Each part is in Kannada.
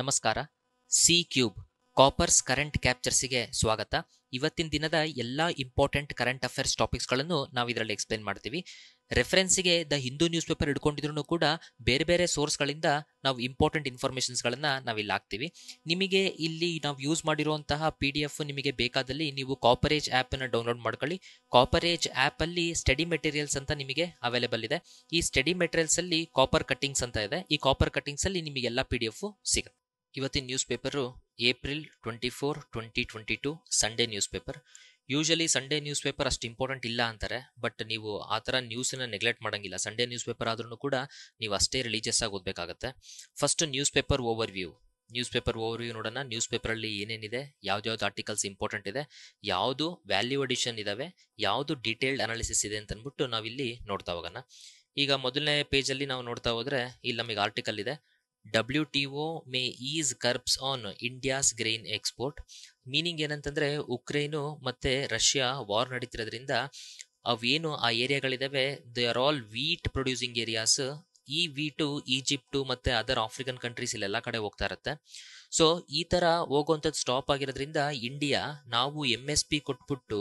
ನಮಸ್ಕಾರ ಸಿ ಕ್ಯೂಬ್ ಕಾಪರ್ಸ್ ಕರೆಂಟ್ ಕ್ಯಾಪ್ಚರ್ಸಿಗೆ ಸ್ವಾಗತ ಇವತ್ತಿನ ದಿನದ ಎಲ್ಲ ಇಂಪಾರ್ಟೆಂಟ್ ಕರೆಂಟ್ ಅಫೇರ್ಸ್ ಟಾಪಿಕ್ಸ್ಗಳನ್ನು ನಾವು ಇದರಲ್ಲಿ ಎಕ್ಸ್ಪ್ಲೇನ್ ಮಾಡ್ತೀವಿ ರೆಫರೆನ್ಸ್ಗೆ ದ ಹಿಂದೂ ನ್ಯೂಸ್ ಪೇಪರ್ ಹಿಡ್ಕೊಂಡಿದ್ರು ಕೂಡ ಬೇರೆ ಬೇರೆ ಸೋರ್ಸ್ಗಳಿಂದ ನಾವು ಇಂಪಾರ್ಟೆಂಟ್ ಇನ್ಫಾರ್ಮೇಷನ್ಸ್ಗಳನ್ನು ನಾವಿಲ್ಲಿ ಹಾಕ್ತೀವಿ ನಿಮಗೆ ಇಲ್ಲಿ ನಾವು ಯೂಸ್ ಮಾಡಿರುವಂತಹ ಪಿ ಡಿ ಎಫ್ ನಿಮಗೆ ಬೇಕಾದಲ್ಲಿ ನೀವು ಕಾಪರೇಜ್ ಆ್ಯಪನ್ನು ಡೌನ್ಲೋಡ್ ಮಾಡ್ಕೊಳ್ಳಿ ಕಾಪರೇಜ್ ಆ್ಯಪಲ್ಲಿ ಸ್ಟಡಿ ಮೆಟೀರಿಯಲ್ಸ್ ಅಂತ ನಿಮಗೆ ಅವೈಲೇಬಲ್ ಇದೆ ಈ ಸ್ಟಡಿ ಮೆಟೀರಿಯಲ್ಸಲ್ಲಿ ಕಾಪರ್ ಕಟ್ಟಿಂಗ್ಸ್ ಅಂತ ಇದೆ ಈ ಕಾಪರ್ ಕಟ್ಟಿಂಗ್ಸಲ್ಲಿ ನಿಮಗೆಲ್ಲ ಪಿ ಡಿ ಎಫ್ ಸಿಗುತ್ತೆ ಇವತ್ತಿನ newspaper April twenty four twenty twenty two Sunday newspaper usually Sunday newspaper ಅಷ್ಟು ಇಂಪಾರ್ಟೆಂಟ್ ಇಲ್ಲ ಅಂತಾರೆ ಬಟ್ ನೀವು ಆ ಥರ ನ್ಯೂಸನ್ನ ನೆಗ್ಲೆಕ್ಟ್ ಮಾಡೋಂಗಿಲ್ಲ ಸಂಡೇ ನ್ಯೂಸ್ ಪೇಪರ್ ಆದ್ರೂ ಕೂಡ ನೀವು ಅಷ್ಟೇ ರಿಲೀಜಿಯಸ್ ಆಗಿ ಓದಬೇಕಾಗತ್ತೆ first newspaper overview newspaper overview ನೋಡೋಣ ನ್ಯೂಸ್ ಪೇಪರಲ್ಲಿ ಏನೇನಿದೆ ಯಾವ್ದಾವ್ದು ಆರ್ಟಿಕಲ್ಸ್ ಇಂಪಾರ್ಟೆಂಟ್ ಇದೆ ಯಾವುದು ವ್ಯಾಲ್ಯೂ ಅಡಿಷನ್ ಇದಾವೆ ಯಾವುದು ಡೀಟೇಲ್ಡ್ ಅನಾಲಿಸಿಸ್ ಇದೆ ಅಂತಂದ್ಬಿಟ್ಟು ನಾವಿಲ್ಲಿ ನೋಡ್ತಾ ಹೋಗೋಣ ಈಗ ಮೊದಲನೇ ಪೇಜಲ್ಲಿ ನಾವು ನೋಡ್ತಾ ಹೋದರೆ ಇಲ್ಲಿ ನಮಗೆ ಆರ್ಟಿಕಲ್ ಇದೆ W may ease curbs on India's grain export meaning ಏನಂತಂದ್ರೆ ಉಕ್ರೇನು ಮತ್ತೆ ರಷ್ಯಾ ವಾರ್ ನಡೀತಿರೋದ್ರಿಂದ ಅವೇನು ಆ ಏರಿಯಾಗಳಿದಾವೆ they are all wheat producing areas ಈ ವೀಟು ಈಜಿಪ್ಟು ಮತ್ತೆ ಅದರ್ ಆಫ್ರಿಕನ್ ಕಂಟ್ರೀಸ್ ಇಲ್ಲೆಲ್ಲ ಕಡೆ ಹೋಗ್ತಾ ಇರುತ್ತೆ ಸೊ ಈ ತರ ಹೋಗುವಂಥದ್ದು ಸ್ಟಾಪ್ ಆಗಿರೋದ್ರಿಂದ ಇಂಡಿಯಾ ನಾವು ಎಮ್ ಎಸ್ ಪಿ ಕೊಟ್ಬಿಟ್ಟು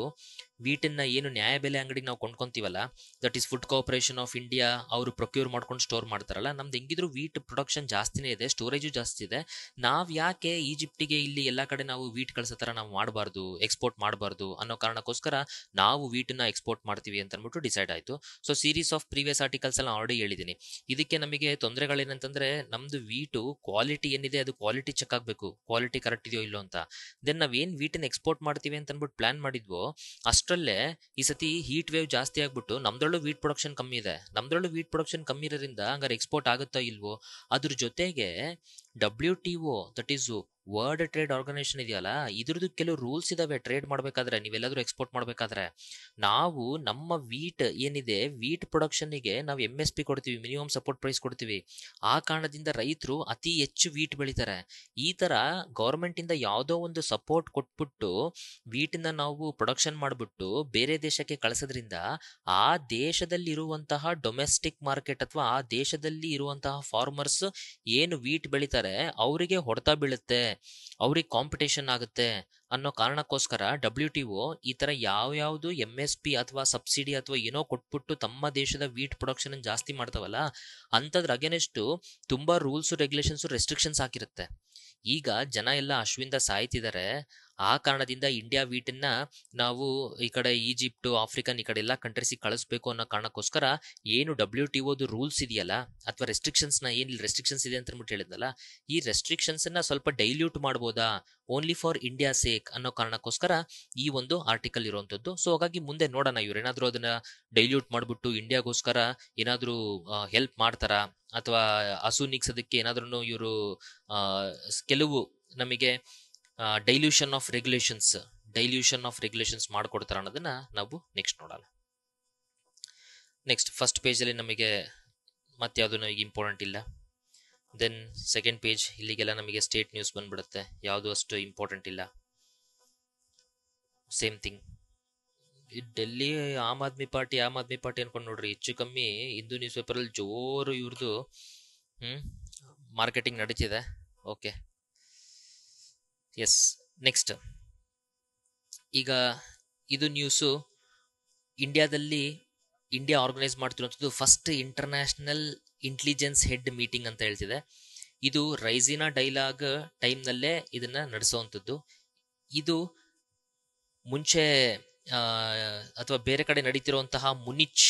ವೀಟನ್ನ ಏನು ನ್ಯಾಯಬೆಲೆ ಅಂಗಡಿಗೆ ನಾವು ಕೊಂಡ್ಕೊಂತೀವಲ್ಲ that is food corporation of India ಅವರು ಪ್ರೊಕ್ಯೂರ್ ಮಾಡ್ಕೊಂಡು ಸ್ಟೋರ್ ಮಾಡ್ತಾರಲ್ಲ ನಮ್ದು ಹೆಂಗಿದ್ರು ವೀಟ್ ಪ್ರೊಡಕ್ಷನ್ ಜಾಸ್ತಿನೇ ಇದೆ ಸ್ಟೋರೇಜು ಜಾಸ್ತಿ ಇದೆ ನಾವು ಯಾಕೆ ಈಜಿಪ್ಟಿಗೆ ಇಲ್ಲಿ ಎಲ್ಲ ಕಡೆ ನಾವು ವೀಟ್ ಕಳಿಸೋ ಥರ ನಾವು ಮಾಡಬಾರ್ದು ಎಕ್ಸ್ಪೋರ್ಟ್ ಮಾಡಬಾರ್ದು ಅನ್ನೋ ಕಾರಣಕ್ಕೋಸ್ಕರ ನಾವು ವೀಟನ್ನ ಎಕ್ಸ್ಪೋರ್ಟ್ ಮಾಡ್ತೀವಿ ಅಂತ ಅಂದ್ಬಿಟ್ಟು ಡಿಸೈಡ್ ಆಯಿತು so series of previous articles ಎಲ್ಲ ಆಲ್ರೆಡಿ ಹೇಳಿದ್ದೀನಿ ಇದಕ್ಕೆ ನಮಗೆ ತೊಂದರೆಗಳೇನಂತಂದರೆ ನಮ್ಮದು ವೀಟು ಕ್ವಾಲಿಟಿ ಏನಿದೆ ಅದು ಕ್ವಾಲಿಟಿ ಚೆಕ್ ಗೊತ್ತಾಗಬೇಕು ಕ್ವಾಲಿಟಿ ಕರೆಕ್ಟ್ ಇದೆಯೋ ಇಲ್ಲೋ ಅಂತ ದೆನ್ ನಾವೇನು ವೀಟನ್ನು ಎಕ್ಸ್ಪೋರ್ಟ್ ಮಾಡ್ತೀವಿ ಅಂತ ಅಂದ್ಬಿಟ್ಟು ಪ್ಲಾನ್ ಮಾಡಿದ್ವೋ ಅಷ್ಟರಲ್ಲೇ ಈ ಸತಿ ಹೀಟ್ ವೇವ್ ಜಾಸ್ತಿ ಆಗಿಬಿಟ್ಟು ನಮ್ದ್ರಲ್ಲೂ ವೀಟ್ ಪ್ರೊಡಕ್ಷನ್ ಕಮ್ಮಿ ಇದೆ ನಮ್ದ್ರಲ್ಲೂ ವೀಟ್ ಪ್ರೊಡಕ್ಷನ್ ಕಮ್ಮಿ ಇರೋದ್ರಿಂದ ಹಂಗಾರೆ ಎಕ್ಸ್ಪೋರ್ಟ್ ಆಗುತ್ತೋ ಇಲ್ವೋ ಅದ್ರ ಜೊತೆಗೆ W T O that is world trade organisation ಇದೆಯಲ್ಲ ಇದ್ರದ್ದು ಕೆಲವು ರೂಲ್ಸ್ ಇದಾವೆ ಟ್ರೇಡ್ ಮಾಡಬೇಕಾದ್ರೆ ನೀವೆಲ್ಲಾದರೂ ಎಕ್ಸ್ಪೋರ್ಟ್ ಮಾಡಬೇಕಾದ್ರೆ ನಾವು ನಮ್ಮ ವೀಟ್ ಏನಿದೆ ವೀಟ್ ಗೆ ನಾವು ಎಮ್ ಎಸ್ ಪಿ ಕೊಡ್ತೀವಿ ಮಿನಿಮಮ್ ಸಪೋರ್ಟ್ ಪ್ರೈಸ್ ಕೊಡ್ತೀವಿ ಆ ಕಾರಣದಿಂದ ರೈತರು ಅತಿ ಹೆಚ್ಚು ವೀಟ್ ಬೆಳಿತಾರೆ ಈ ಥರ ಗೌರ್ಮೆಂಟಿಂದ ಯಾವುದೋ ಒಂದು ಸಪೋರ್ಟ್ ಕೊಟ್ಬಿಟ್ಟು ವೀಟನ್ನ ನಾವು ಪ್ರೊಡಕ್ಷನ್ ಮಾಡಿಬಿಟ್ಟು ಬೇರೆ ದೇಶಕ್ಕೆ ಕಳಿಸೋದ್ರಿಂದ ಆ ದೇಶದಲ್ಲಿರುವಂತಹ ಡೊಮೆಸ್ಟಿಕ್ ಮಾರ್ಕೆಟ್ ಅಥವಾ ಆ ದೇಶದಲ್ಲಿ ಇರುವಂತಹ ಫಾರ್ಮರ್ಸ್ ಏನು ವೀಟ್ ಬೆಳಿತಾರೆ ಅವರಿಗೆ ಹೊಡೆತ ಬೀಳುತ್ತೆ ಅವ್ರಿಗೆ ಕಾಂಪಿಟೇಷನ್ ಆಗುತ್ತೆ ಅನ್ನೋ ಕಾರಣಕ್ಕೋಸ್ಕರ ಡಬ್ಲ್ಯೂ ಟಿ ಒ ಈ ಥರ ಯಾವ್ಯಾವುದು ಎಮ್ ಎಸ್ ಪಿ ಅಥವಾ ಸಬ್ಸಿಡಿ ಅಥವಾ ಏನೋ ಕೊಟ್ಬಿಟ್ಟು ತಮ್ಮ ದೇಶದ ವೀಟ್ ಪ್ರೊಡಕ್ಷನ್ ಜಾಸ್ತಿ ಮಾಡ್ತಾವಲ್ಲ ಅಂಥದ್ರ ಅಗೇನೆಸ್ಟ್ ತುಂಬ ರೂಲ್ಸು ರೆಗ್ಯುಲೇಷನ್ಸು ರೆಸ್ಟ್ರಿಕ್ಷನ್ಸ್ ಹಾಕಿರುತ್ತೆ ಈಗ ಜನ ಎಲ್ಲ ಅಶ್ವಿಂದ ಸಾಯ್ತಿದ್ದಾರೆ ಆ ಕಾರಣದಿಂದ ಇಂಡಿಯಾ ವೀಟನ್ನ ನಾವು ಈ ಕಡೆ ಈಜಿಪ್ಟ್ ಆಫ್ರಿಕನ್ ಈ ಕಡೆ ಎಲ್ಲ ಕಂಟ್ರೀಸಿಗೆ ಕಳಿಸ್ಬೇಕು ಅನ್ನೋ ಕಾರಣಕ್ಕೋಸ್ಕರ ಏನು ಡಬ್ಲ್ಯೂ ಟಿ ಓದು ರೂಲ್ಸ್ ಇದೆಯಲ್ಲ ಅಥವಾ ರೆಸ್ಟ್ರಿಕ್ಷನ್ಸ್ನ ಏನಿಲ್ಲ ರೆಸ್ಟ್ರಿಕ್ಷನ್ಸ್ ಇದೆ ಅಂತ ಹೇಳಿದ್ನಲ್ಲ ಈ ರೆಸ್ಟ್ರಿಕ್ಷನ್ಸನ್ನ ಸ್ವಲ್ಪ ಡೈಲ್ಯೂಟ್ ಮಾಡ್ಬೋದಾ ಓನ್ಲಿ ಫಾರ್ ಇಂಡಿಯಾ ಸೇಕ್ ಅನ್ನೋ ಕಾರಣಕ್ಕೋಸ್ಕರ ಈ ಒಂದು ಆರ್ಟಿಕಲ್ ಇರುವಂಥದ್ದು ಸೊ ಹಾಗಾಗಿ ಮುಂದೆ ನೋಡೋಣ ಇವ್ರು ಏನಾದರೂ ಅದನ್ನ ಡೈಲ್ಯೂಟ್ ಮಾಡಿಬಿಟ್ಟು ಇಂಡಿಯಾಗೋಸ್ಕರ ಏನಾದರೂ ಹೆಲ್ಪ್ ಮಾಡ್ತಾರಾ ಅಥವಾ ಹಸು ನೀಗ್ಸೋದಕ್ಕೆ ಏನಾದ್ರೂ ಇವರು ಕೆಲವು ನಮಗೆ dilution of regulations dilution of regulations ಮಾಡಿಕೊಡ್ತಾರೆ ಅನ್ನೋದನ್ನ ನಾವು ನೆಕ್ಸ್ಟ್ ನೋಡೋಣ ನೆಕ್ಸ್ಟ್ ಫಸ್ಟ್ ಪೇಜಲ್ಲಿ ನಮಗೆ ಮತ್ತೆ ಯಾವುದು ನಮಗೆ ಇಂಪಾರ್ಟೆಂಟ್ ಇಲ್ಲ ದೆನ್ ಸೆಕೆಂಡ್ ಪೇಜ್ ಇಲ್ಲಿಗೆಲ್ಲ ನಮಗೆ ಸ್ಟೇಟ್ ನ್ಯೂಸ್ ಬಂದ್ಬಿಡುತ್ತೆ ಯಾವುದು ಅಷ್ಟು ಇಂಪಾರ್ಟೆಂಟ್ ಇಲ್ಲ same thing Delhi Aam Aadmi party Aam Aadmi party ಅನ್ಕೊಂಡು ನೋಡ್ರಿ ಹೆಚ್ಚು ಕಮ್ಮಿ ಹಿಂದೂ ನ್ಯೂಸ್ ಪೇಪರಲ್ಲಿ ಜೋರು ಇವ್ರದ್ದು ಮಾರ್ಕೆಟಿಂಗ್ ನಡೀತಿದೆ ಓಕೆ ಎಸ್ ನೆಕ್ಸ್ಟ್ ಈಗ ಇದು ನ್ಯೂಸು ಇಂಡಿಯಾದಲ್ಲಿ ಇಂಡಿಯಾ ಆರ್ಗನೈಸ್ ಮಾಡ್ತಿರುವಂಥದ್ದು first international intelligence head meeting ಅಂತ ಹೇಳ್ತಿದೆ ಇದು ರೈಸಿನಾ ಡೈಲಾಗ್ ಟೈಮ್ನಲ್ಲೇ ಇದನ್ನ ನಡೆಸುವಂಥದ್ದು ಇದು ಮುಂಚೆ ಅಥವಾ ಬೇರೆ ಕಡೆ ನಡೀತಿರುವಂತಹ ಮುನಿಚ್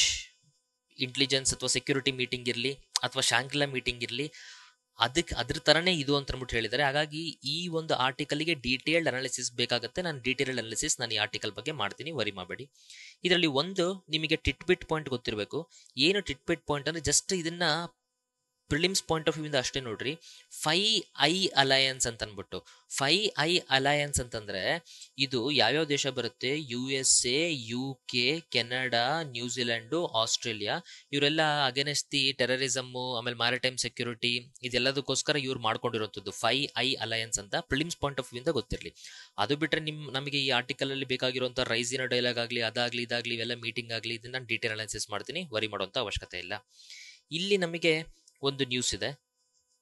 ಇಂಟೆಲಿಜೆನ್ಸ್ ಅಥವಾ ಸೆಕ್ಯೂರಿಟಿ ಮೀಟಿಂಗ್ ಇರಲಿ ಅಥವಾ ಶಾಂಗ್ಲಾ ಮೀಟಿಂಗ್ ಇರಲಿ ಅದಕ್ಕೆ ಅದ್ರ ತರನೇ ಇದು ಅಂತ ಅಂದ್ಬಿಟ್ಟು ಹೇಳಿದ್ದಾರೆ ಹಾಗಾಗಿ ಈ ಒಂದು ಗೆ ಡೀಟೇಲ್ಡ್ ಅನಾಲಿಸಿಸ್ ಬೇಕಾಗುತ್ತೆ ನಾನು ಡೀಟೇಲ್ಡ್ ಅನಾಲಿಸಿಸ್ ನಾನು ಈ ಆರ್ಟಿಕಲ್ ಬಗ್ಗೆ ಮಾಡ್ತೀನಿ ವರಿ ಮಾಡಬೇಡಿ ಇದರಲ್ಲಿ ಒಂದು ನಿಮಗೆ ಟಿಟ್ಬಿಟ್ ಪಾಯಿಂಟ್ ಗೊತ್ತಿರಬೇಕು ಏನು ಟಿಟ್ಬಿಟ್ ಪಾಯಿಂಟ್ ಅಂದ್ರೆ ಜಸ್ಟ್ ಇದನ್ನ ಪ್ರಿಲಿಮ್ಸ್ ಪಾಯಿಂಟ್ ಆಫ್ ಇಂದ ಅಷ್ಟೇ ನೋಡ್ರಿ ಫೈ ಐ ಅಲಯನ್ಸ್ ಅಂತ ಅನ್ಬಿಟ್ಟು ಫೈ ಐ ಅಲಯನ್ಸ್ ಅಂತಂದ್ರೆ ಇದು ಯಾವ್ಯಾವ ದೇಶ ಬರುತ್ತೆ U S A U K Canada New Zealand Australia ಇವರೆಲ್ಲ ಅಗೇನೆಸ್ಟ್ ದಿ ಟೆರರಿಸಮ್ಮು ಆಮೇಲೆ ಮ್ಯಾರಿಟೈಮ್ ಸೆಕ್ಯೂರಿಟಿ ಇದೆಲ್ಲದಕ್ಕೋಸ್ಕರ ಇವ್ರು ಮಾಡ್ಕೊಂಡಿರೋದು ಫೈ ಐ ಅಲಯನ್ಸ್ ಅಂತ ಪ್ರಿಲಿಮ್ಸ್ ಪಾಯಿಂಟ್ ಆಫ್ ಇಂದ ಗೊತ್ತಿರಲಿ ಅದು ಬಿಟ್ರೆ ನಿಮ್ ನಮಗೆ ಈ ಆರ್ಟಿಕಲ್ ಅಲ್ಲಿ ಬೇಕಾಗಿರುವಂಥ ರೈಸಿನ ಡೈಲಾಗ್ ಆಗಲಿ ಅದಾಗ್ಲಿ ಇದಾಗ್ಲಿ ಇವೆಲ್ಲ ಮೀಟಿಂಗ್ ಆಗಲಿ ಇದನ್ನ ಡೀಟೇಲ್ ಅನಾಲಿಸಿಸ್ ಮಾಡ್ತೀನಿ ವರಿ ಮಾಡುವಂಥ ಅವಶ್ಯಕತೆ ಇಲ್ಲ ಇಲ್ಲಿ ನಮಗೆ ಒಂದು ನ್ಯೂಸ್ ಇದೆ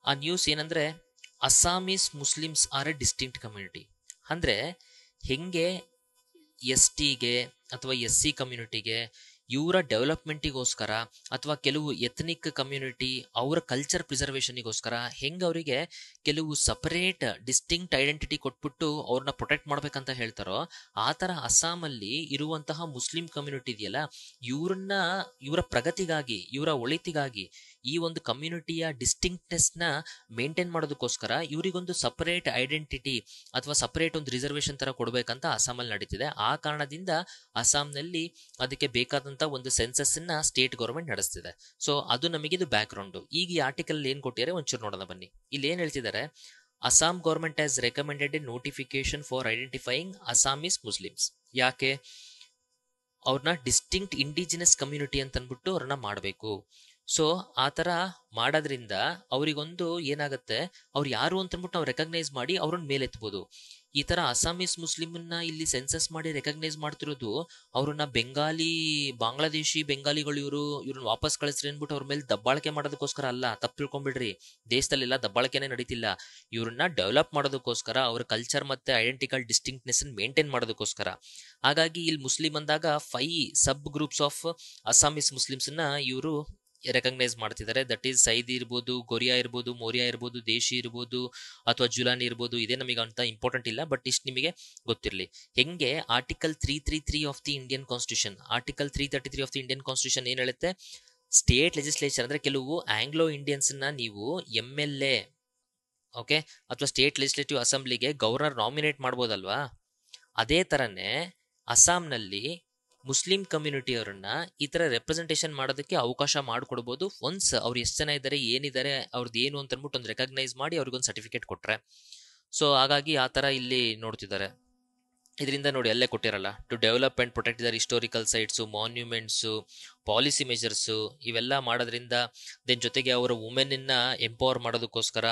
ಆ ನ್ಯೂಸ್ ಏನಂದ್ರೆ Assamese Muslims are a distinct community ಅಂದ್ರೆ ಹೆಂಗೆ ಎಸ್ ಟಿಗೆ ಅಥವಾ ಎಸ್ ಸಿ ಕಮ್ಯುನಿಟಿಗೆ ಇವರ ಡೆವಲಪ್ಮೆಂಟಿಗೋಸ್ಕರ ಅಥವಾ ಕೆಲವು ಎಥ್ನಿಕ್ ಕಮ್ಯುನಿಟಿ ಅವರ ಕಲ್ಚರ್ ಪ್ರಿಸರ್ವೇಶನ್ಗೋಸ್ಕರ ಹೆಂಗೆ ಅವರಿಗೆ ಕೆಲವು ಸಪರೇಟ್ ಡಿಸ್ಟಿಂಕ್ಟ್ ಐಡೆಂಟಿಟಿ ಕೊಟ್ಬಿಟ್ಟು ಅವ್ರನ್ನ ಪ್ರೊಟೆಕ್ಟ್ ಮಾಡ್ಬೇಕಂತ ಹೇಳ್ತಾರೋ ಆ ಥರ ಅಸ್ಸಾಮಲ್ಲಿ ಇರುವಂತಹ ಮುಸ್ಲಿಂ ಕಮ್ಯುನಿಟಿ ಇದೆಯಲ್ಲ ಇವ್ರನ್ನ ಇವರ ಪ್ರಗತಿಗಾಗಿ ಇವರ ಒಳಿತಿಗಾಗಿ ಈ ಒಂದು ಕಮ್ಯುನಿಟಿಯ ನ ಮೇಂಟೈನ್ ಮಾಡೋದಕ್ಕೋಸ್ಕರ ಇವರಿಗೊಂದು ಸಪರೇಟ್ ಐಡೆಂಟಿಟಿ ಅಥವಾ ಸಪರೇಟ್ ಒಂದು ರಿಸರ್ವೇಶನ್ ತರ ಕೊಡಬೇಕಂತ ಅಸ್ಸಾಮಲ್ಲಿ ನಡೀತಿದೆ ಆ ಕಾರಣದಿಂದ ಅಸ್ಸಾಂನಲ್ಲಿ ಅದಕ್ಕೆ ಬೇಕಾದಂತ ಒಂದು ಸೆನ್ಸಸ್ನ ಸ್ಟೇಟ್ ಗೌರ್ಮೆಂಟ್ ನಡೆಸ್ತಿದೆ ಸೊ ಅದು ಇದು ಬ್ಯಾಕ್ ಗ್ರೌಂಡ್ ಈಗ ಈ ಆರ್ಟಿಕಲ್ ಏನು ಕೊಟ್ಟಿದ್ದಾರೆ ಒಂಚೂರು ನೋಡೋಣ ಬನ್ನಿ ಇಲ್ಲಿ ಏನು ಹೇಳ್ತಿದ್ದಾರೆ Assam government has recommended a notification for identifying Assamese Muslims ಯಾಕೆ ಅವ್ರನ್ನ ಡಿಸ್ಟಿಂಕ್ಟ್ ಇಂಡಿಜಿನಸ್ ಕಮ್ಯುನಿಟಿ ಅಂತ ಅಂದ್ಬಿಟ್ಟು ಅವ್ರನ್ನ ಮಾಡಬೇಕು ಸೊ ಆ ಥರ ಮಾಡೋದ್ರಿಂದ ಅವರಿಗೊಂದು ಏನಾಗುತ್ತೆ ಅವ್ರು ಯಾರು ಅಂತ ಅಂದ್ಬಿಟ್ಟು ನಾವು ರೆಕಗ್ನೈಸ್ ಮಾಡಿ ಅವ್ರನ್ನ ಮೇಲೆತ್ಬೋದು ಈ ಥರ ಅಸ್ಸಾಮೀಸ್ ಮುಸ್ಲಿಮನ್ನ ಇಲ್ಲಿ ಸೆನ್ಸಸ್ ಮಾಡಿ ರೆಕಗ್ನೈಸ್ ಮಾಡ್ತಿರೋದು ಅವ್ರನ್ನ ಬೆಂಗಾಲಿ ಬಾಂಗ್ಲಾದೇಶಿ ಬೆಂಗಾಲಿಗಳು ಇವರು ಇವ್ರನ್ನ ವಾಪಸ್ ಕಳಿಸ್ರಿ ಅಂದ್ಬಿಟ್ಟು ಅವ್ರ ಮೇಲೆ ದಬ್ಬಾಳಿಕೆ ಮಾಡೋದಕ್ಕೋಸ್ಕರ ಅಲ್ಲ ತಪ್ಪು ತಿಳ್ಕೊಂಬಿಡ್ರಿ ದೇಶದಲ್ಲೆಲ್ಲ ದಬ್ಬಾಳಿಕೆನೇ ನಡೀತಿಲ್ಲ ಇವ್ರನ್ನ ಡೆವಲಪ್ ಮಾಡೋದಕ್ಕೋಸ್ಕರ ಅವ್ರ ಕಲ್ಚರ್ ಮತ್ತೆ ಐಡೆಂಟಿಕಲ್ ಡಿಸ್ಟಿಂಕ್ನೆಸ್ ಮೇಂಟೈನ್ ಮಾಡೋದಕ್ಕೋಸ್ಕರ ಹಾಗಾಗಿ ಇಲ್ಲಿ ಮುಸ್ಲಿಮ್ ಅಂದಾಗ five sub groups of Assamese ಮುಸ್ಲಿಮ್ಸನ್ನ ಇವರು ರೆಕಗ್ನೈಸ್ ಮಾಡ್ತಿದ್ದಾರೆ ದಟ್ ಈಸ್ ಸೈದ್ ಇರ್ಬೋದು ಗೊರಿಯಾ ಇರ್ಬೋದು ಮೋರಿಯಾ ಇರ್ಬೋದು ದೇಶಿ ಇರ್ಬೋದು ಅಥವಾ ಜುಲಾನ್ ಇರ್ಬೋದು ಇದೇ ನಮಗೆ ಅಂತ ಇಂಪಾರ್ಟೆಂಟ್ ಇಲ್ಲ ಬಟ್ ಇಷ್ಟು ನಿಮಗೆ ಗೊತ್ತಿರಲಿ ಹೆಂಗೆ article three three three of the Indian constitution article three thirty three of the Indian constitution ಏನು ಹೇಳುತ್ತೆ ಸ್ಟೇಟ್ ಲೆಜಿಸ್ಲೇಚರ್ ಅಂದರೆ ಕೆಲವು ಆಂಗ್ಲೋ ಇಂಡಿಯನ್ಸನ್ನ ನೀವು ಎಮ್ ಎಲ್ ಎ ಓಕೆ ಅಥವಾ ಸ್ಟೇಟ್ ಲೆಜಿಸ್ಲೇಟಿವ್ ಅಸೆಂಬ್ಲಿಗೆ ಗವರ್ನರ್ ನಾಮಿನೇಟ್ ಮಾಡ್ಬೋದಲ್ವಾ ಅದೇ ಥರನೇ ಅಸ್ಸಾಂನಲ್ಲಿ ಮುಸ್ಲಿಂ ಕಮ್ಯುನಿಟಿ ಅವ್ರನ್ನ ಈ ತರ ರೆಪ್ರೆಸೆಂಟೇಷನ್ ಮಾಡೋದಕ್ಕೆ ಅವಕಾಶ ಮಾಡಿಕೊಡ್ಬೋದು ಒನ್ಸ್ ಅವ್ರು ಎಷ್ಟು ಜನ ಇದ್ದಾರೆ ಏನಿದ್ದಾರೆ ಅವ್ರದ್ದು ಏನು ಅಂತ ಅಂದ್ಬಿಟ್ಟು ಒಂದು ರೆಕಗ್ನೈಸ್ ಮಾಡಿ ಅವ್ರಿಗೊಂದು ಸರ್ಟಿಫಿಕೇಟ್ ಕೊಟ್ರೆ ಸೊ ಹಾಗಾಗಿ ಆ ಥರ ಇಲ್ಲಿ ನೋಡ್ತಿದ್ದಾರೆ ಇದರಿಂದ ನೋಡಿ ಅಲ್ಲೇ ಕೊಟ್ಟಿರಲ್ಲ to develop and protect their historical sites monuments policy measures ಇವೆಲ್ಲ ಮಾಡೋದ್ರಿಂದ ದೆನ್ ಜೊತೆಗೆ ಅವರ ವುಮೆನನ್ನು ಎಂಪವರ್ ಮಾಡೋದಕ್ಕೋಸ್ಕರ